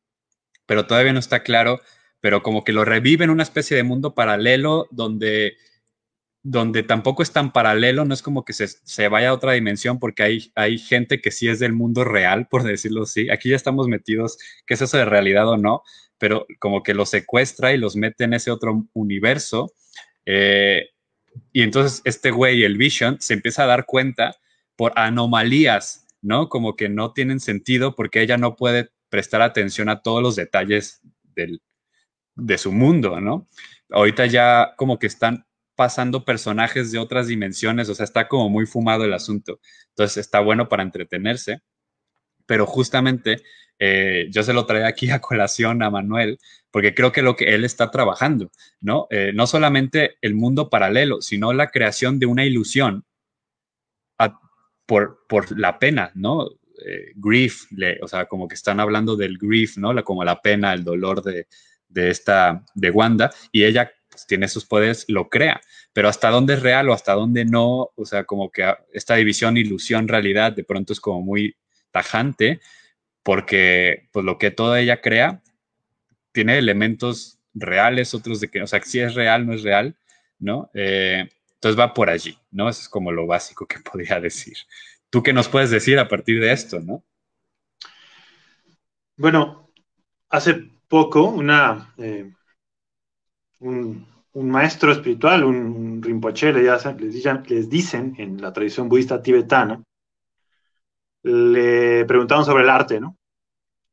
pero todavía no está claro, pero como que lo revive en una especie de mundo paralelo donde donde tampoco es tan paralelo, no es como que se, se, vaya a otra dimensión porque hay, hay gente que sí es del mundo real, por decirlo así. Aquí ya estamos metidos, qué es eso de realidad o no, pero como que los secuestra y los mete en ese otro universo. Eh, y entonces este güey, el Vision, se empieza a dar cuenta por anomalías, ¿no? Como que no tienen sentido porque ella no puede prestar atención a todos los detalles de su mundo, ¿no? Ahorita ya como que están pasando personajes de otras dimensiones, o sea, está como muy fumado el asunto. Entonces está bueno para entretenerse pero justamente eh, yo se lo trae aquí a colación a Manuel, porque creo que lo que él está trabajando, ¿no? Eh, no solamente el mundo paralelo, sino la creación de una ilusión por, por la pena, ¿no? Eh, grief, o sea, como que están hablando del grief, ¿no? como la pena, el dolor de, esta, de Wanda, y ella pues, tiene sus poderes, lo crea, pero hasta dónde es real o hasta dónde no, o sea, como que ah, esta división ilusión-realidad de pronto es como muy tajante, porque pues lo que toda ella crea tiene elementos reales, otros de que, o sea, si es real, no es real, ¿no? Eh, entonces va por allí, ¿no? Eso es como lo básico que (laughs) podría decir. ¿Tú qué nos puedes decir a partir de esto, no? Bueno, hace poco una, eh, un, maestro espiritual, un, un rinpoche, les les dicen en la tradición budista tibetana, le preguntaron sobre el arte, ¿no?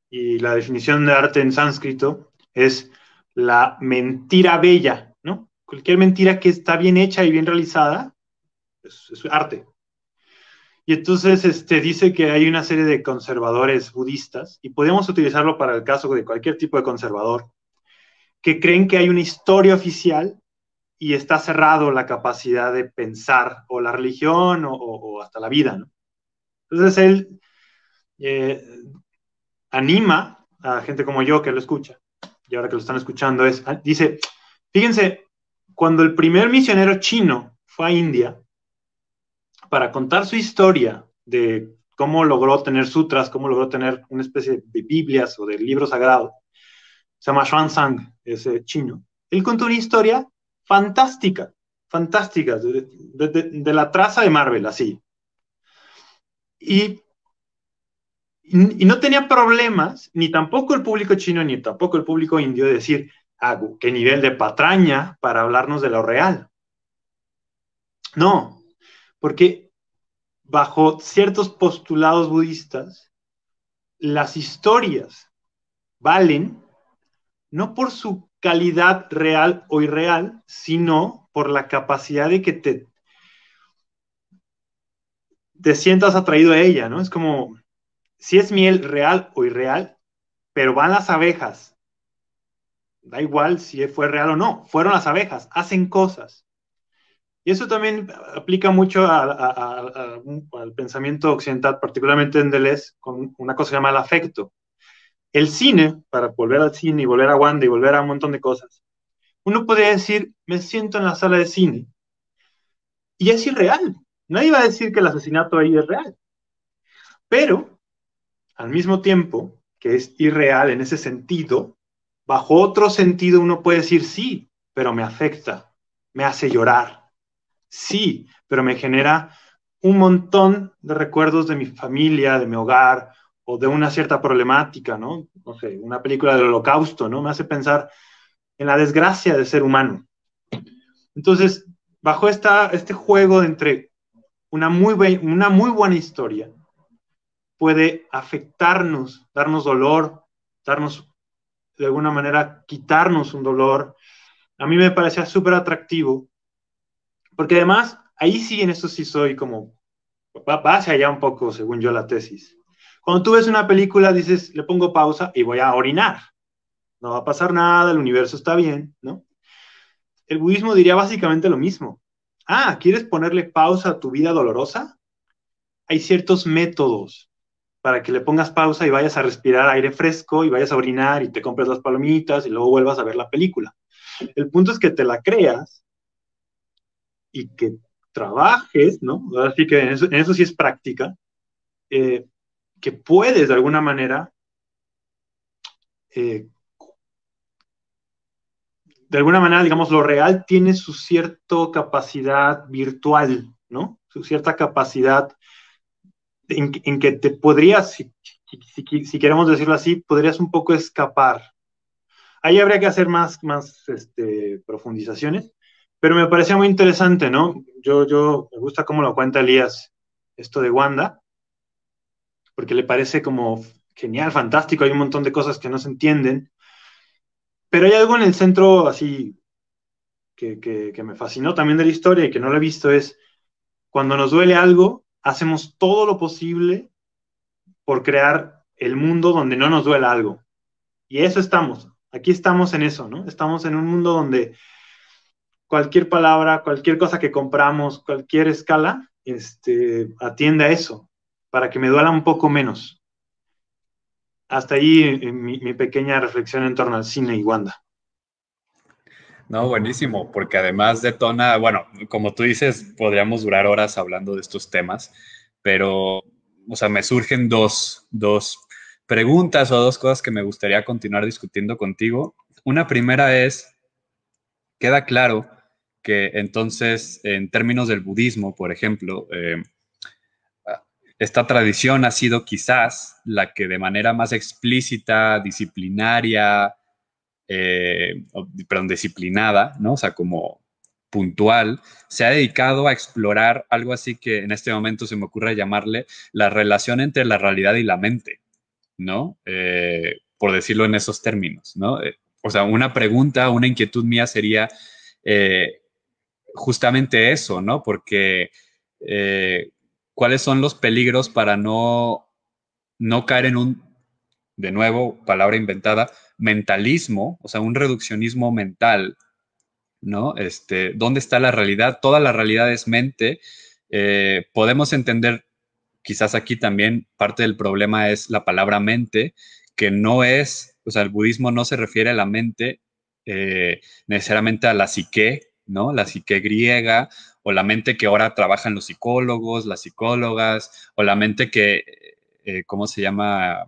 Y la definición de arte en sánscrito es la mentira bella, ¿no? Cualquier mentira que está bien hecha y bien realizada pues, es, arte. Y entonces este, dice que hay una serie de conservadores budistas, y podemos utilizarlo para el caso de cualquier tipo de conservador, que creen que hay una historia oficial y está cerrado la capacidad de pensar o la religión o hasta la vida. ¿no? Entonces él eh, anima a gente como yo que lo escucha, y ahora que lo están escuchando, es, ah, dice, fíjense, cuando el primer misionero chino fue a India para contar su historia de cómo logró tener sutras, cómo logró tener una especie de Biblias o de libro sagrado, se llama sang ese chino, él contó una historia fantástica, fantástica, de la traza de Marvel, así, y, no tenía problemas, ni tampoco el público chino, ni tampoco el público indio, de decir, ah, qué nivel de patraña para hablarnos de lo real. No, porque bajo ciertos postulados budistas, las historias valen no por su calidad real o irreal, sino por la capacidad de que te te sientas atraído a ella, ¿no? Es como, si es miel real o irreal, pero van las abejas. Da igual si fue real o no, fueron las abejas, hacen cosas. Y eso también aplica mucho al pensamiento occidental, particularmente en Deleuze, con una cosa llamada el afecto. El cine, para volver al cine y volver a Wanda y volver a un montón de cosas, uno podría decir, me siento en la sala de cine. Y es irreal, no iba a decir que el asesinato ahí es real. Pero, al mismo tiempo que es irreal en ese sentido, bajo otro sentido uno puede decir sí, pero me afecta, me hace llorar. Sí, pero me genera un montón de recuerdos de mi familia, de mi hogar o de una cierta problemática, ¿no? No sé, una película del holocausto, ¿no? Me hace pensar en la desgracia de ser humano. Entonces, bajo esta, este juego entre una muy, buena historia puede afectarnos, darnos dolor, darnos de alguna manera quitarnos un dolor. A mí me parecía súper atractivo, porque además, ahí sí, en eso sí soy como, va hacia allá un poco, según yo la tesis. Cuando tú ves una película, dices, le pongo pausa y voy a orinar. No va a pasar nada, el universo está bien, ¿no? El budismo diría básicamente lo mismo ah, ¿quieres ponerle pausa a tu vida dolorosa? Hay ciertos métodos para que le pongas pausa y vayas a respirar aire fresco y vayas a orinar y te compres las palomitas y luego vuelvas a ver la película. El punto es que te la creas y que trabajes, ¿no? Así que en eso, sí es práctica, eh, que puedes de alguna manera eh, de alguna manera, digamos, lo real tiene su cierta capacidad virtual, ¿no? Su cierta capacidad en, que te podrías, si, queremos decirlo así, podrías un poco escapar. Ahí habría que hacer más, más este, profundizaciones, pero me parecía muy interesante, ¿no? Yo, yo, me gusta cómo lo cuenta Elías, esto de Wanda, porque le parece como genial, fantástico, hay un montón de cosas que no se entienden, pero hay algo en el centro así que, me fascinó también de la historia y que no lo he visto es cuando nos duele algo, hacemos todo lo posible por crear el mundo donde no nos duele algo. Y eso estamos. Aquí estamos en eso, ¿no? Estamos en un mundo donde cualquier palabra, cualquier cosa que compramos, cualquier escala, este, atiende a eso, para que me duela un poco menos hasta ahí mi, pequeña reflexión en torno al cine y Wanda. No, buenísimo, porque además de tona... bueno, como tú dices, podríamos durar horas hablando de estos temas, pero, o sea, me surgen dos, dos preguntas o dos cosas que me gustaría continuar discutiendo contigo. Una primera es, queda claro que entonces, en términos del budismo, por ejemplo, eh, esta tradición ha sido quizás la que de manera más explícita, disciplinaria, eh, perdón, disciplinada, ¿no? O sea, como puntual, se ha dedicado a explorar algo así que en este momento se me ocurre llamarle la relación entre la realidad y la mente, ¿no? Eh, por decirlo en esos términos, ¿no? Eh, o sea, una pregunta, una inquietud mía sería justamente eso, ¿no? Porque cuáles son los peligros para no, no caer en un, de nuevo, palabra inventada, mentalismo, o sea, un reduccionismo mental, ¿no? Este, ¿Dónde está la realidad? Toda la realidad es mente. Eh, podemos entender, quizás aquí también parte del problema es la palabra mente, que no es, o sea, el budismo no se refiere a la mente eh, necesariamente a la psique, ¿no? La psique griega o la mente que ahora trabajan los psicólogos, las psicólogas, o la mente que, eh, eh, ¿cómo se llama?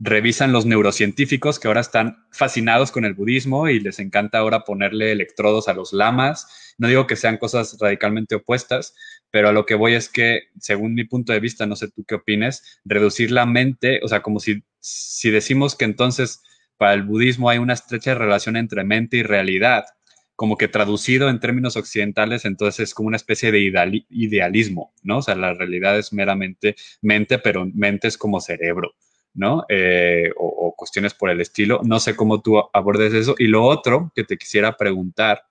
Revisan los neurocientíficos que ahora están fascinados con el budismo y les encanta ahora ponerle electrodos a los lamas. No digo que sean cosas radicalmente opuestas, pero a lo que voy es que, según mi punto de vista, no sé tú qué opines, reducir la mente, o sea, como si, si decimos que entonces para el budismo hay una estrecha relación entre mente y realidad, como que traducido en términos occidentales, entonces es como una especie de idealismo, ¿no? O sea, la realidad es meramente mente, pero mente es como cerebro, ¿no? Eh, o, cuestiones por el estilo. No sé cómo tú abordes eso. Y lo otro que te quisiera preguntar,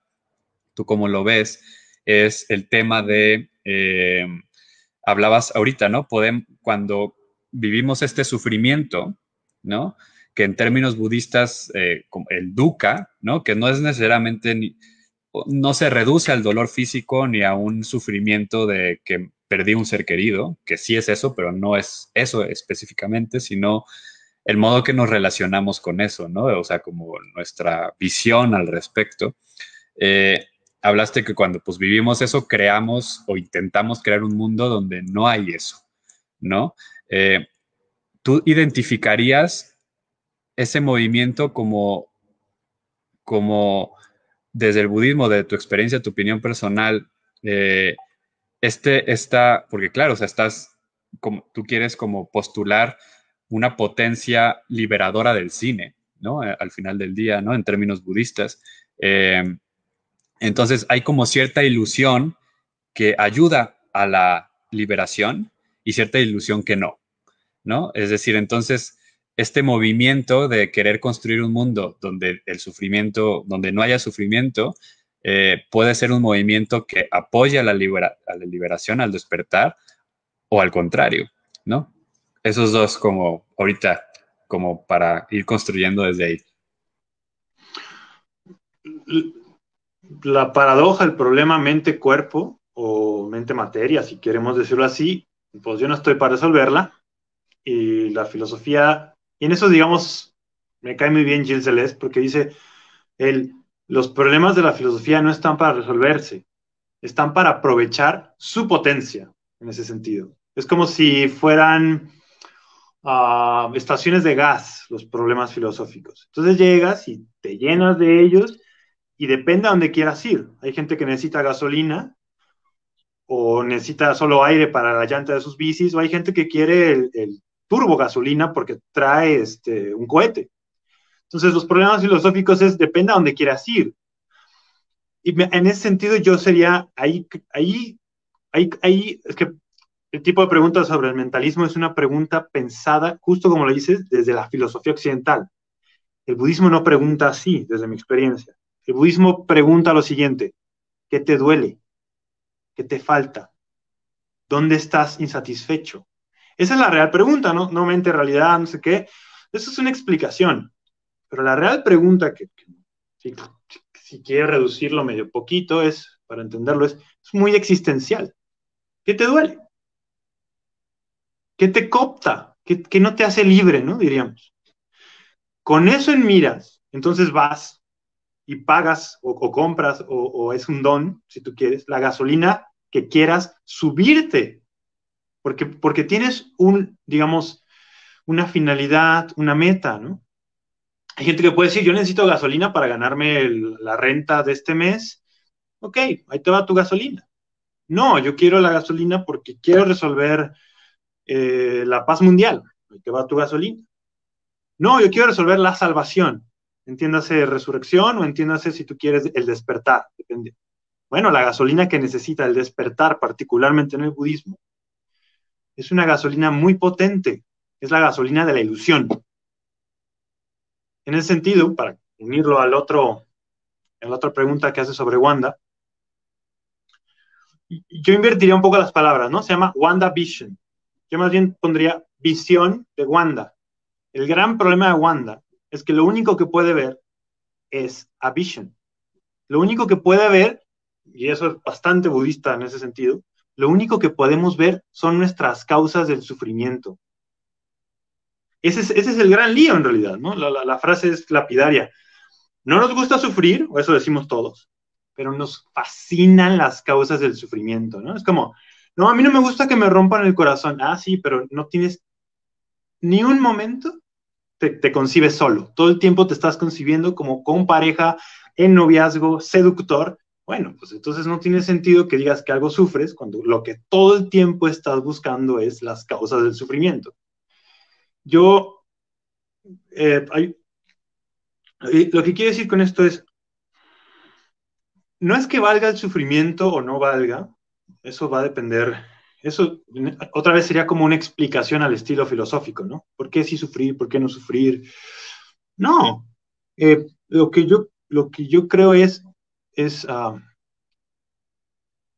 tú cómo lo ves, es el tema de, eh, hablabas ahorita, ¿no? cuando vivimos este sufrimiento, ¿no? que en términos budistas, eh, el dukkha, ¿no? que no es necesariamente, ni, no se reduce al dolor físico ni a un sufrimiento de que perdí un ser querido, que sí es eso, pero no es eso específicamente, sino el modo que nos relacionamos con eso, ¿no? O sea, como nuestra visión al respecto. Eh, hablaste que cuando pues vivimos eso, creamos o intentamos crear un mundo donde no hay eso, ¿no? Eh, ¿Tú identificarías ese movimiento como, como desde el budismo, de tu experiencia, tu opinión personal, eh, este está, porque claro, o sea, estás, como, tú quieres como postular una potencia liberadora del cine, ¿no? Al final del día, ¿no? En términos budistas. Em, entonces hay como cierta ilusión que ayuda a la liberación y cierta ilusión que no, ¿no? Es decir, entonces este movimiento de querer construir un mundo donde el sufrimiento, donde no haya sufrimiento, eh, puede ser un movimiento que apoya la la liberación, al despertar, o al contrario, ¿no? Esos dos como ahorita, como para ir construyendo desde ahí. La paradoja, el problema mente-cuerpo o mente-materia, si queremos decirlo así, pues yo no estoy para resolverla. Y la filosofía y en eso, digamos, me cae muy bien Gilles Deleuze porque dice, el los problemas de la filosofía no están para resolverse, están para aprovechar su potencia, en ese sentido. Es como si fueran ah, estaciones de gas los problemas filosóficos. Entonces llegas y te llenas de ellos y depende a dónde quieras ir. Hay gente que necesita gasolina o necesita solo aire para la llanta de sus bicis, o hay gente que quiere el turbo gasolina porque trae este, un cohete. Entonces, los problemas filosóficos es, depende a dónde quieras ir. Y en ese sentido, yo sería, ahí, ahí, ahí, ahí, es que el tipo de pregunta sobre el mentalismo es una pregunta pensada, justo como lo dices, desde la filosofía occidental. El budismo no pregunta así, desde mi experiencia. El budismo pregunta lo siguiente, ¿qué te duele? ¿Qué te falta? ¿Dónde estás insatisfecho? Esa es la real pregunta, ¿no? No mente, realidad, no sé qué. Eso es una explicación. Pero la real pregunta que, si, quiere reducirlo medio poquito es, para entenderlo, es, muy existencial. ¿Qué te duele? ¿Qué te copta? ¿Qué, no te hace libre, no? Diríamos. Con eso en miras, entonces vas y pagas o, compras o es un don, si tú quieres, la gasolina que quieras subirte porque, tienes un, digamos, una finalidad, una meta, ¿no? Hay gente que puede decir, yo necesito gasolina para ganarme la renta de este mes. Ok, ahí te va tu gasolina. No, yo quiero la gasolina porque quiero resolver eh, la paz mundial. Ahí te va tu gasolina. No, yo quiero resolver la salvación. Entiéndase resurrección o entiéndase si tú quieres el despertar. Depende. Bueno, la gasolina que necesita el despertar, particularmente en el budismo, es una gasolina muy potente, es la gasolina de la ilusión. En ese sentido, para unirlo al otro, a la otra pregunta que hace sobre Wanda, yo invertiría un poco las palabras, ¿no? Se llama Wanda Vision. Yo más bien pondría visión de Wanda. El gran problema de Wanda es que lo único que puede ver es a Vision. Lo único que puede ver, y eso es bastante budista en ese sentido, lo único que podemos ver son nuestras causas del sufrimiento. Ese es, el gran lío en realidad, ¿no? La, frase es lapidaria. No nos gusta sufrir, o eso decimos todos, pero nos fascinan las causas del sufrimiento, ¿no? Es como, no, a mí no me gusta que me rompan el corazón. Ah, sí, pero no tienes ni un momento te, te, concibes solo. Todo el tiempo te estás concibiendo como con pareja, en noviazgo, seductor, bueno, pues entonces no tiene sentido que digas que algo sufres cuando lo que todo el tiempo estás buscando es las causas del sufrimiento. Yo, eh, lo que quiero decir con esto es, no es que valga el sufrimiento o no valga, eso va a depender, eso otra vez sería como una explicación al estilo filosófico, ¿no? ¿Por qué sí sufrir? ¿Por qué no sufrir? No, eh, lo, que yo, lo que yo creo es, es ah,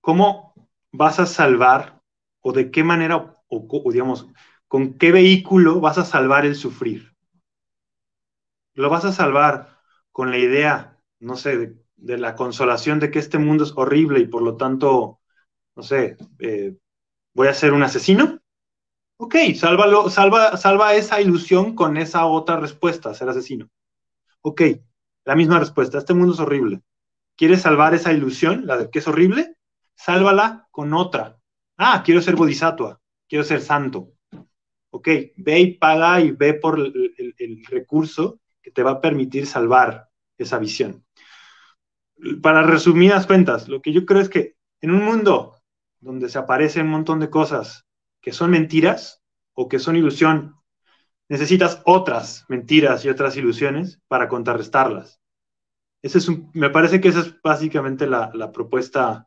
cómo vas a salvar o de qué manera, o, digamos, con qué vehículo vas a salvar el sufrir. Lo vas a salvar con la idea, no sé, de, la consolación de que este mundo es horrible y por lo tanto, no sé, eh, voy a ser un asesino. Ok, salva, salva esa ilusión con esa otra respuesta, ser asesino. Ok, la misma respuesta, este mundo es horrible. ¿Quieres salvar esa ilusión, la de que es horrible? Sálvala con otra. Ah, quiero ser bodhisattva, quiero ser santo. Ok, ve y paga y ve por el, recurso que te va a permitir salvar esa visión. Para resumidas cuentas, lo que yo creo es que en un mundo donde se aparecen un montón de cosas que son mentiras o que son ilusión, necesitas otras mentiras y otras ilusiones para contrarrestarlas es me parece que esa es básicamente la, propuesta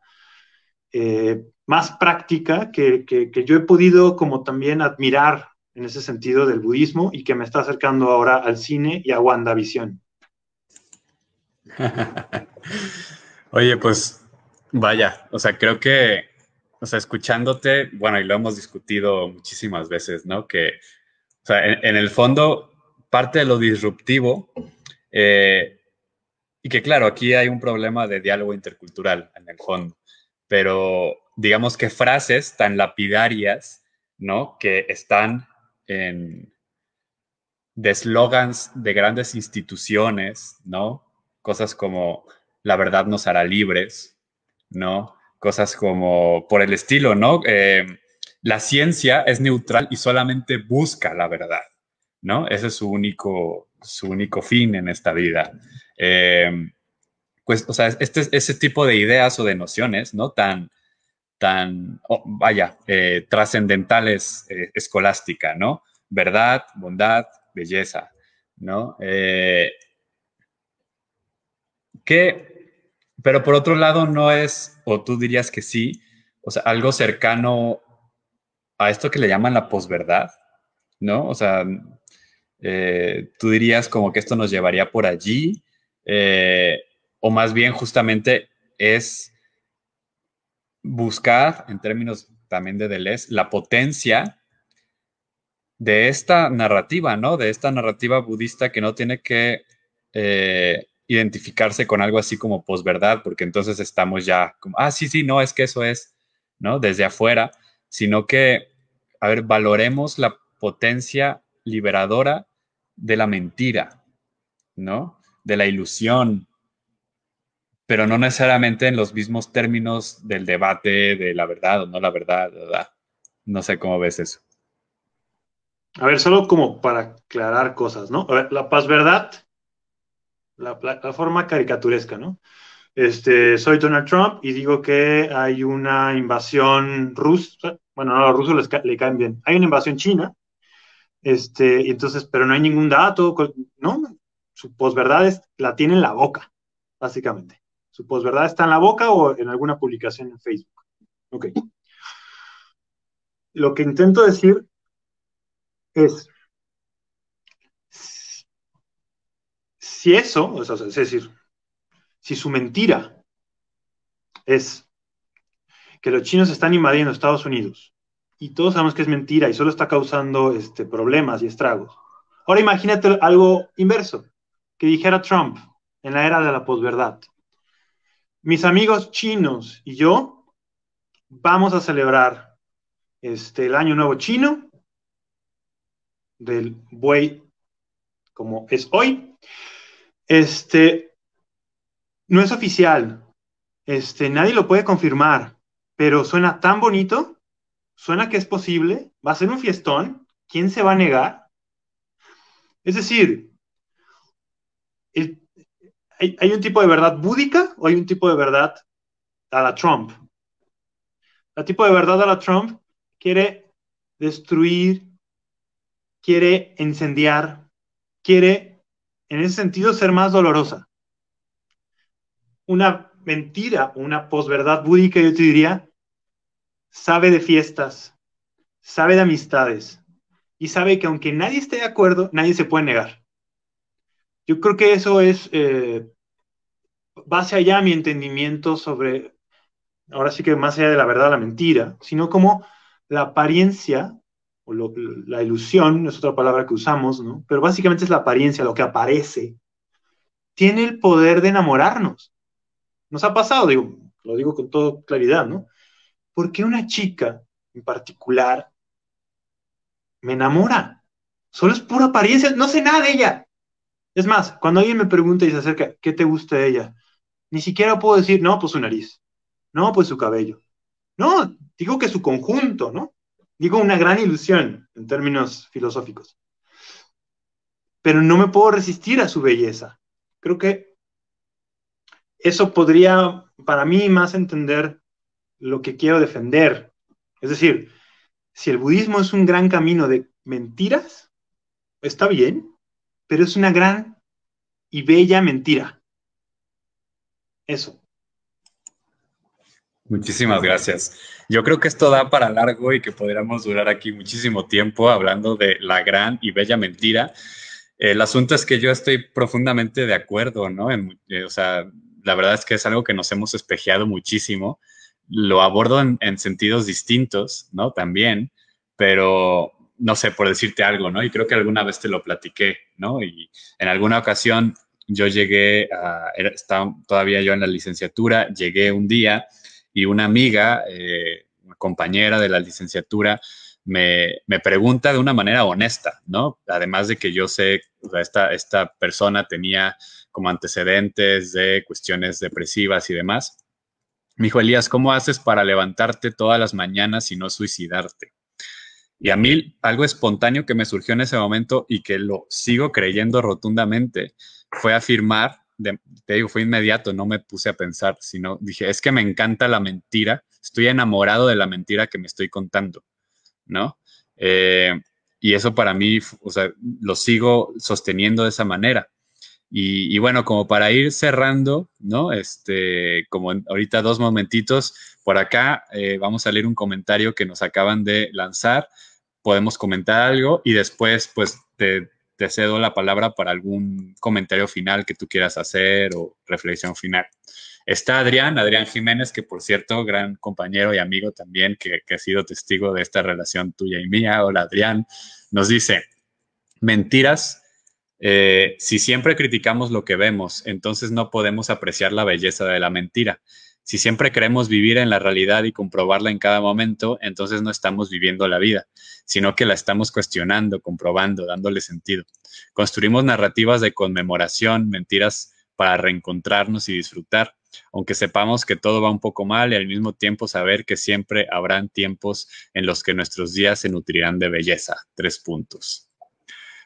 eh, más práctica que, yo he podido como también admirar en ese sentido del budismo y que me está acercando ahora al cine y a WandaVision. (laughs) Oye, pues vaya, o sea, creo que, o sea, escuchándote, bueno, y lo hemos discutido muchísimas veces, ¿no? Que, o sea, en, el fondo, parte de lo disruptivo eh, y que claro, aquí hay un problema de diálogo intercultural en el fondo, pero digamos que frases tan lapidarias, ¿no? Que están en de slogans de grandes instituciones, ¿no? Cosas como la verdad nos hará libres, ¿no? Cosas como por el estilo, ¿no? Eh, la ciencia es neutral y solamente busca la verdad, ¿no? Ese es su único, su único fin en esta vida. Eh, pues, o sea, este, ese tipo de ideas o de nociones, ¿no? Tan, tan, oh, vaya, eh, trascendentales eh, escolástica, ¿no? Verdad, bondad, belleza, ¿no? que, pero por otro lado no es, o tú dirías que sí, o sea, algo cercano a esto que le llaman la posverdad, ¿no? O sea, tú dirías como que esto nos llevaría por allí, eh, o más bien justamente es buscar, en términos también de Deleuze, la potencia de esta narrativa, ¿no? De esta narrativa budista que no tiene que eh, identificarse con algo así como posverdad, porque entonces estamos ya como, ah, sí, sí, no, es que eso es, ¿no? Desde afuera, sino que, a ver, valoremos la potencia liberadora de la mentira, ¿no? de la ilusión, pero no necesariamente en los mismos términos del debate de la verdad o no la verdad. No sé cómo ves eso. A ver, solo como para aclarar cosas, ¿no? la paz verdad, la, forma caricaturesca, ¿no? Este, soy Donald Trump y digo que hay una invasión rusa, bueno, no, a los rusos les le caen bien, hay una invasión china, este, y entonces, pero no hay ningún dato, ¿no? su posverdad la tiene en la boca, básicamente. Su posverdad está en la boca o en alguna publicación en Facebook. Ok. Lo que intento decir es, si eso, es decir, si su mentira es que los chinos están invadiendo Estados Unidos y todos sabemos que es mentira y solo está causando este, problemas y estragos. Ahora imagínate algo inverso que dijera Trump en la era de la posverdad. Mis amigos chinos y yo vamos a celebrar este, el Año Nuevo Chino del buey como es hoy. Este no es oficial, este nadie lo puede confirmar, pero suena tan bonito, suena que es posible, va a ser un fiestón, ¿quién se va a negar? Es decir, hay, un tipo de verdad búdica o hay un tipo de verdad a la Trump. El tipo de verdad a la Trump quiere destruir, quiere incendiar, quiere, en ese sentido, ser más dolorosa. Una mentira, una posverdad búdica, yo te diría, sabe de fiestas, sabe de amistades y sabe que aunque nadie esté de acuerdo, nadie se puede negar. Yo creo que eso es, eh, va allá mi entendimiento sobre, ahora sí que más allá de la verdad, la mentira, sino como la apariencia, o la ilusión, es otra palabra que usamos, ¿no? Pero básicamente es la apariencia, lo que aparece, tiene el poder de enamorarnos. Nos ha pasado, digo, lo digo con toda claridad, ¿no? Porque una chica en particular me enamora? Solo es pura apariencia, no sé nada de ella. Es más, cuando alguien me pregunta y se acerca, ¿qué te gusta de ella? Ni siquiera puedo decir, no, pues su nariz, no, pues su cabello. No, digo que su conjunto, ¿no? Digo una gran ilusión en términos filosóficos. Pero no me puedo resistir a su belleza. Creo que eso podría, para mí, más entender lo que quiero defender. Es decir, si el budismo es un gran camino de mentiras, está bien, pero es una gran y bella mentira. Eso. Muchísimas gracias. Yo creo que esto da para largo y que podríamos durar aquí muchísimo tiempo hablando de la gran y bella mentira. El asunto es que yo estoy profundamente de acuerdo, ¿no? Eh, o sea, la verdad es que es algo que nos hemos espejeado muchísimo. Lo abordo en sentidos distintos, ¿no? También, pero no sé, por decirte algo, ¿no? Y creo que alguna vez te lo platiqué, ¿no? Y en alguna ocasión yo llegué, a, estaba todavía yo en la licenciatura, llegué un día y una amiga, eh, una compañera de la licenciatura, me, pregunta de una manera honesta, ¿no? Además de que yo sé, o esta, esta persona tenía como antecedentes de cuestiones depresivas y demás. Me dijo, Elías, ¿cómo haces para levantarte todas las mañanas y no suicidarte? Y a mí algo espontáneo que me surgió en ese momento y que lo sigo creyendo rotundamente fue afirmar, te digo, fue inmediato, no me puse a pensar, sino dije, es que me encanta la mentira, estoy enamorado de la mentira que me estoy contando, ¿no? Eh, y eso para mí, o sea, lo sigo sosteniendo de esa manera. Y, bueno, como para ir cerrando, ¿no? Este, como ahorita dos momentitos, por acá eh, vamos a leer un comentario que nos acaban de lanzar podemos comentar algo y después pues te, cedo la palabra para algún comentario final que tú quieras hacer o reflexión final. Está Adrián, Adrián Jiménez, que por cierto, gran compañero y amigo también, que, ha sido testigo de esta relación tuya y mía. Hola Adrián, nos dice, mentiras, eh, si siempre criticamos lo que vemos, entonces no podemos apreciar la belleza de la mentira. Si siempre queremos vivir en la realidad y comprobarla en cada momento, entonces no estamos viviendo la vida, sino que la estamos cuestionando, comprobando, dándole sentido. Construimos narrativas de conmemoración, mentiras para reencontrarnos y disfrutar, aunque sepamos que todo va un poco mal y al mismo tiempo saber que siempre habrán tiempos en los que nuestros días se nutrirán de belleza. Tres puntos.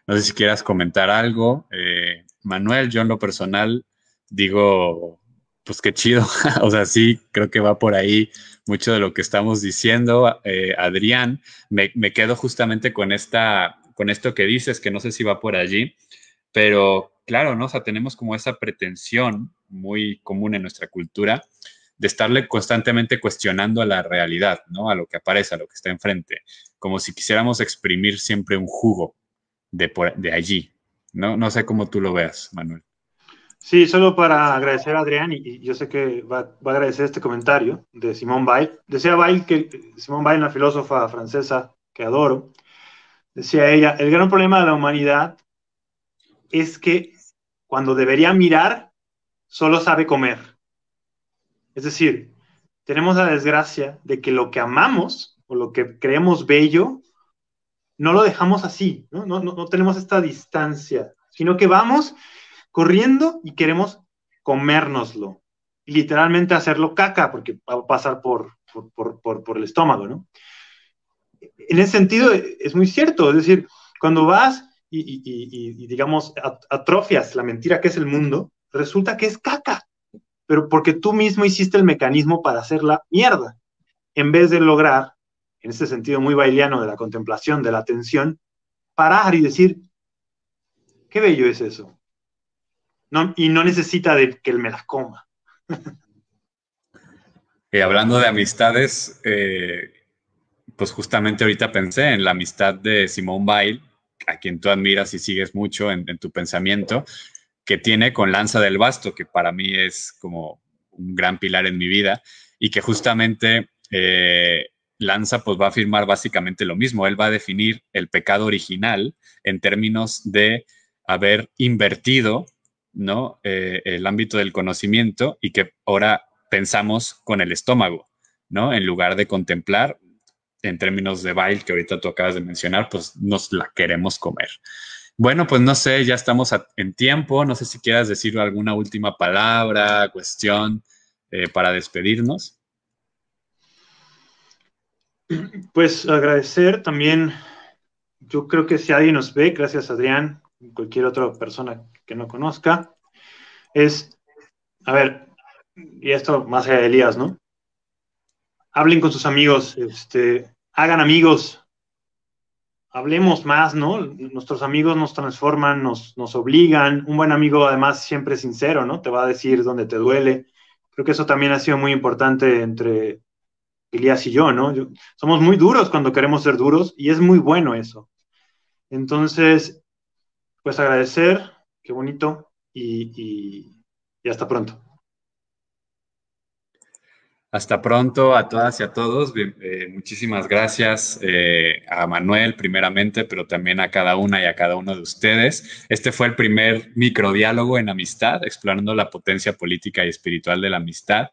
No sé si quieras comentar algo. Eh, Manuel, yo en lo personal digo pues qué chido. (laughs) o sea, sí, creo que va por ahí mucho de lo que estamos diciendo. Eh, Adrián, me, quedo justamente con, esta, con esto que dices, que no sé si va por allí, pero claro, ¿no? O sea, tenemos como esa pretensión muy común en nuestra cultura de estarle constantemente cuestionando a la realidad, ¿no? A lo que aparece, a lo que está enfrente, como si quisiéramos exprimir siempre un jugo de, de allí, ¿no? No sé cómo tú lo veas, Manuel. Sí, solo para agradecer a Adrián, y, yo sé que va, a agradecer este comentario de Simone Weil. Decía Weil que Simone bail una filósofa francesa que adoro, decía ella, el gran problema de la humanidad es que cuando debería mirar, solo sabe comer. Es decir, tenemos la desgracia de que lo que amamos o lo que creemos bello, no lo dejamos así, no, no tenemos esta distancia, sino que vamos corriendo y queremos comérnoslo. Literalmente hacerlo caca, porque va a pasar por, por, el estómago, ¿no? En ese sentido, es muy cierto. Es decir, cuando vas y, digamos, atrofias la mentira que es el mundo, resulta que es caca, pero porque tú mismo hiciste el mecanismo para la mierda, en vez de lograr, en ese sentido muy bailiano de la contemplación, de la atención, parar y decir, qué bello es eso, no, y no necesita de que él me las coma. Y eh, hablando de amistades, eh, pues justamente ahorita pensé en la amistad de Simón Bail, a quien tú admiras y sigues mucho en, tu pensamiento, que tiene con Lanza del Basto, que para mí es como un gran pilar en mi vida, y que justamente eh, Lanza pues va a afirmar básicamente lo mismo, él va a definir el pecado original en términos de haber invertido ¿no? Eh, el ámbito del conocimiento y que ahora pensamos con el estómago, ¿no? En lugar de contemplar en términos de baile que ahorita tú acabas de mencionar, pues nos la queremos comer. Bueno, pues no sé, ya estamos en tiempo, no sé si quieras decir alguna última palabra, cuestión eh, para despedirnos. Pues agradecer también, yo creo que si alguien nos ve, gracias Adrián, cualquier otra persona no conozca, es, a ver, y esto más allá de Elías, ¿no? Hablen con sus amigos, este, hagan amigos, hablemos más, ¿no? Nuestros amigos nos transforman, nos, obligan. Un buen amigo, además, siempre sincero, ¿no? Te va a decir dónde te duele. Creo que eso también ha sido muy importante entre Elías y yo, ¿no? somos muy duros cuando queremos ser duros y es muy bueno eso. Entonces, pues agradecer, qué bonito y, hasta pronto. Hasta pronto a todas y a todos. Eh, muchísimas gracias eh, a Manuel primeramente, pero también a cada una y a cada uno de ustedes. Este fue el primer microdiálogo en amistad, explorando la potencia política y espiritual de la amistad.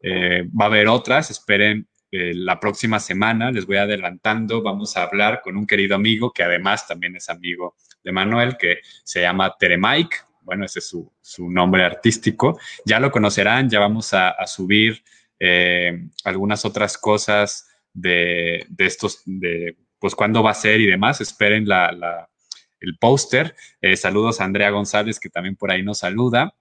Eh, va a haber otras, esperen eh, la próxima semana, les voy adelantando, vamos a hablar con un querido amigo que además también es amigo de Manuel, que se llama Mike, Bueno, ese es su, nombre artístico. Ya lo conocerán, ya vamos a, subir eh, algunas otras cosas de, estos, de pues cuándo va a ser y demás. Esperen el póster. Eh, saludos a Andrea González, que también por ahí nos saluda.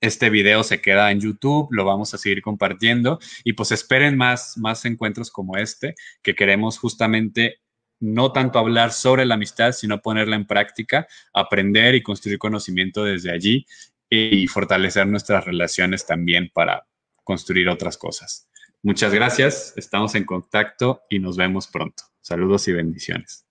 Este video se queda en YouTube, lo vamos a seguir compartiendo y pues esperen más, más encuentros como este, que queremos justamente no tanto hablar sobre la amistad, sino ponerla en práctica, aprender y construir conocimiento desde allí y fortalecer nuestras relaciones también para construir otras cosas. Muchas gracias, estamos en contacto y nos vemos pronto. Saludos y bendiciones.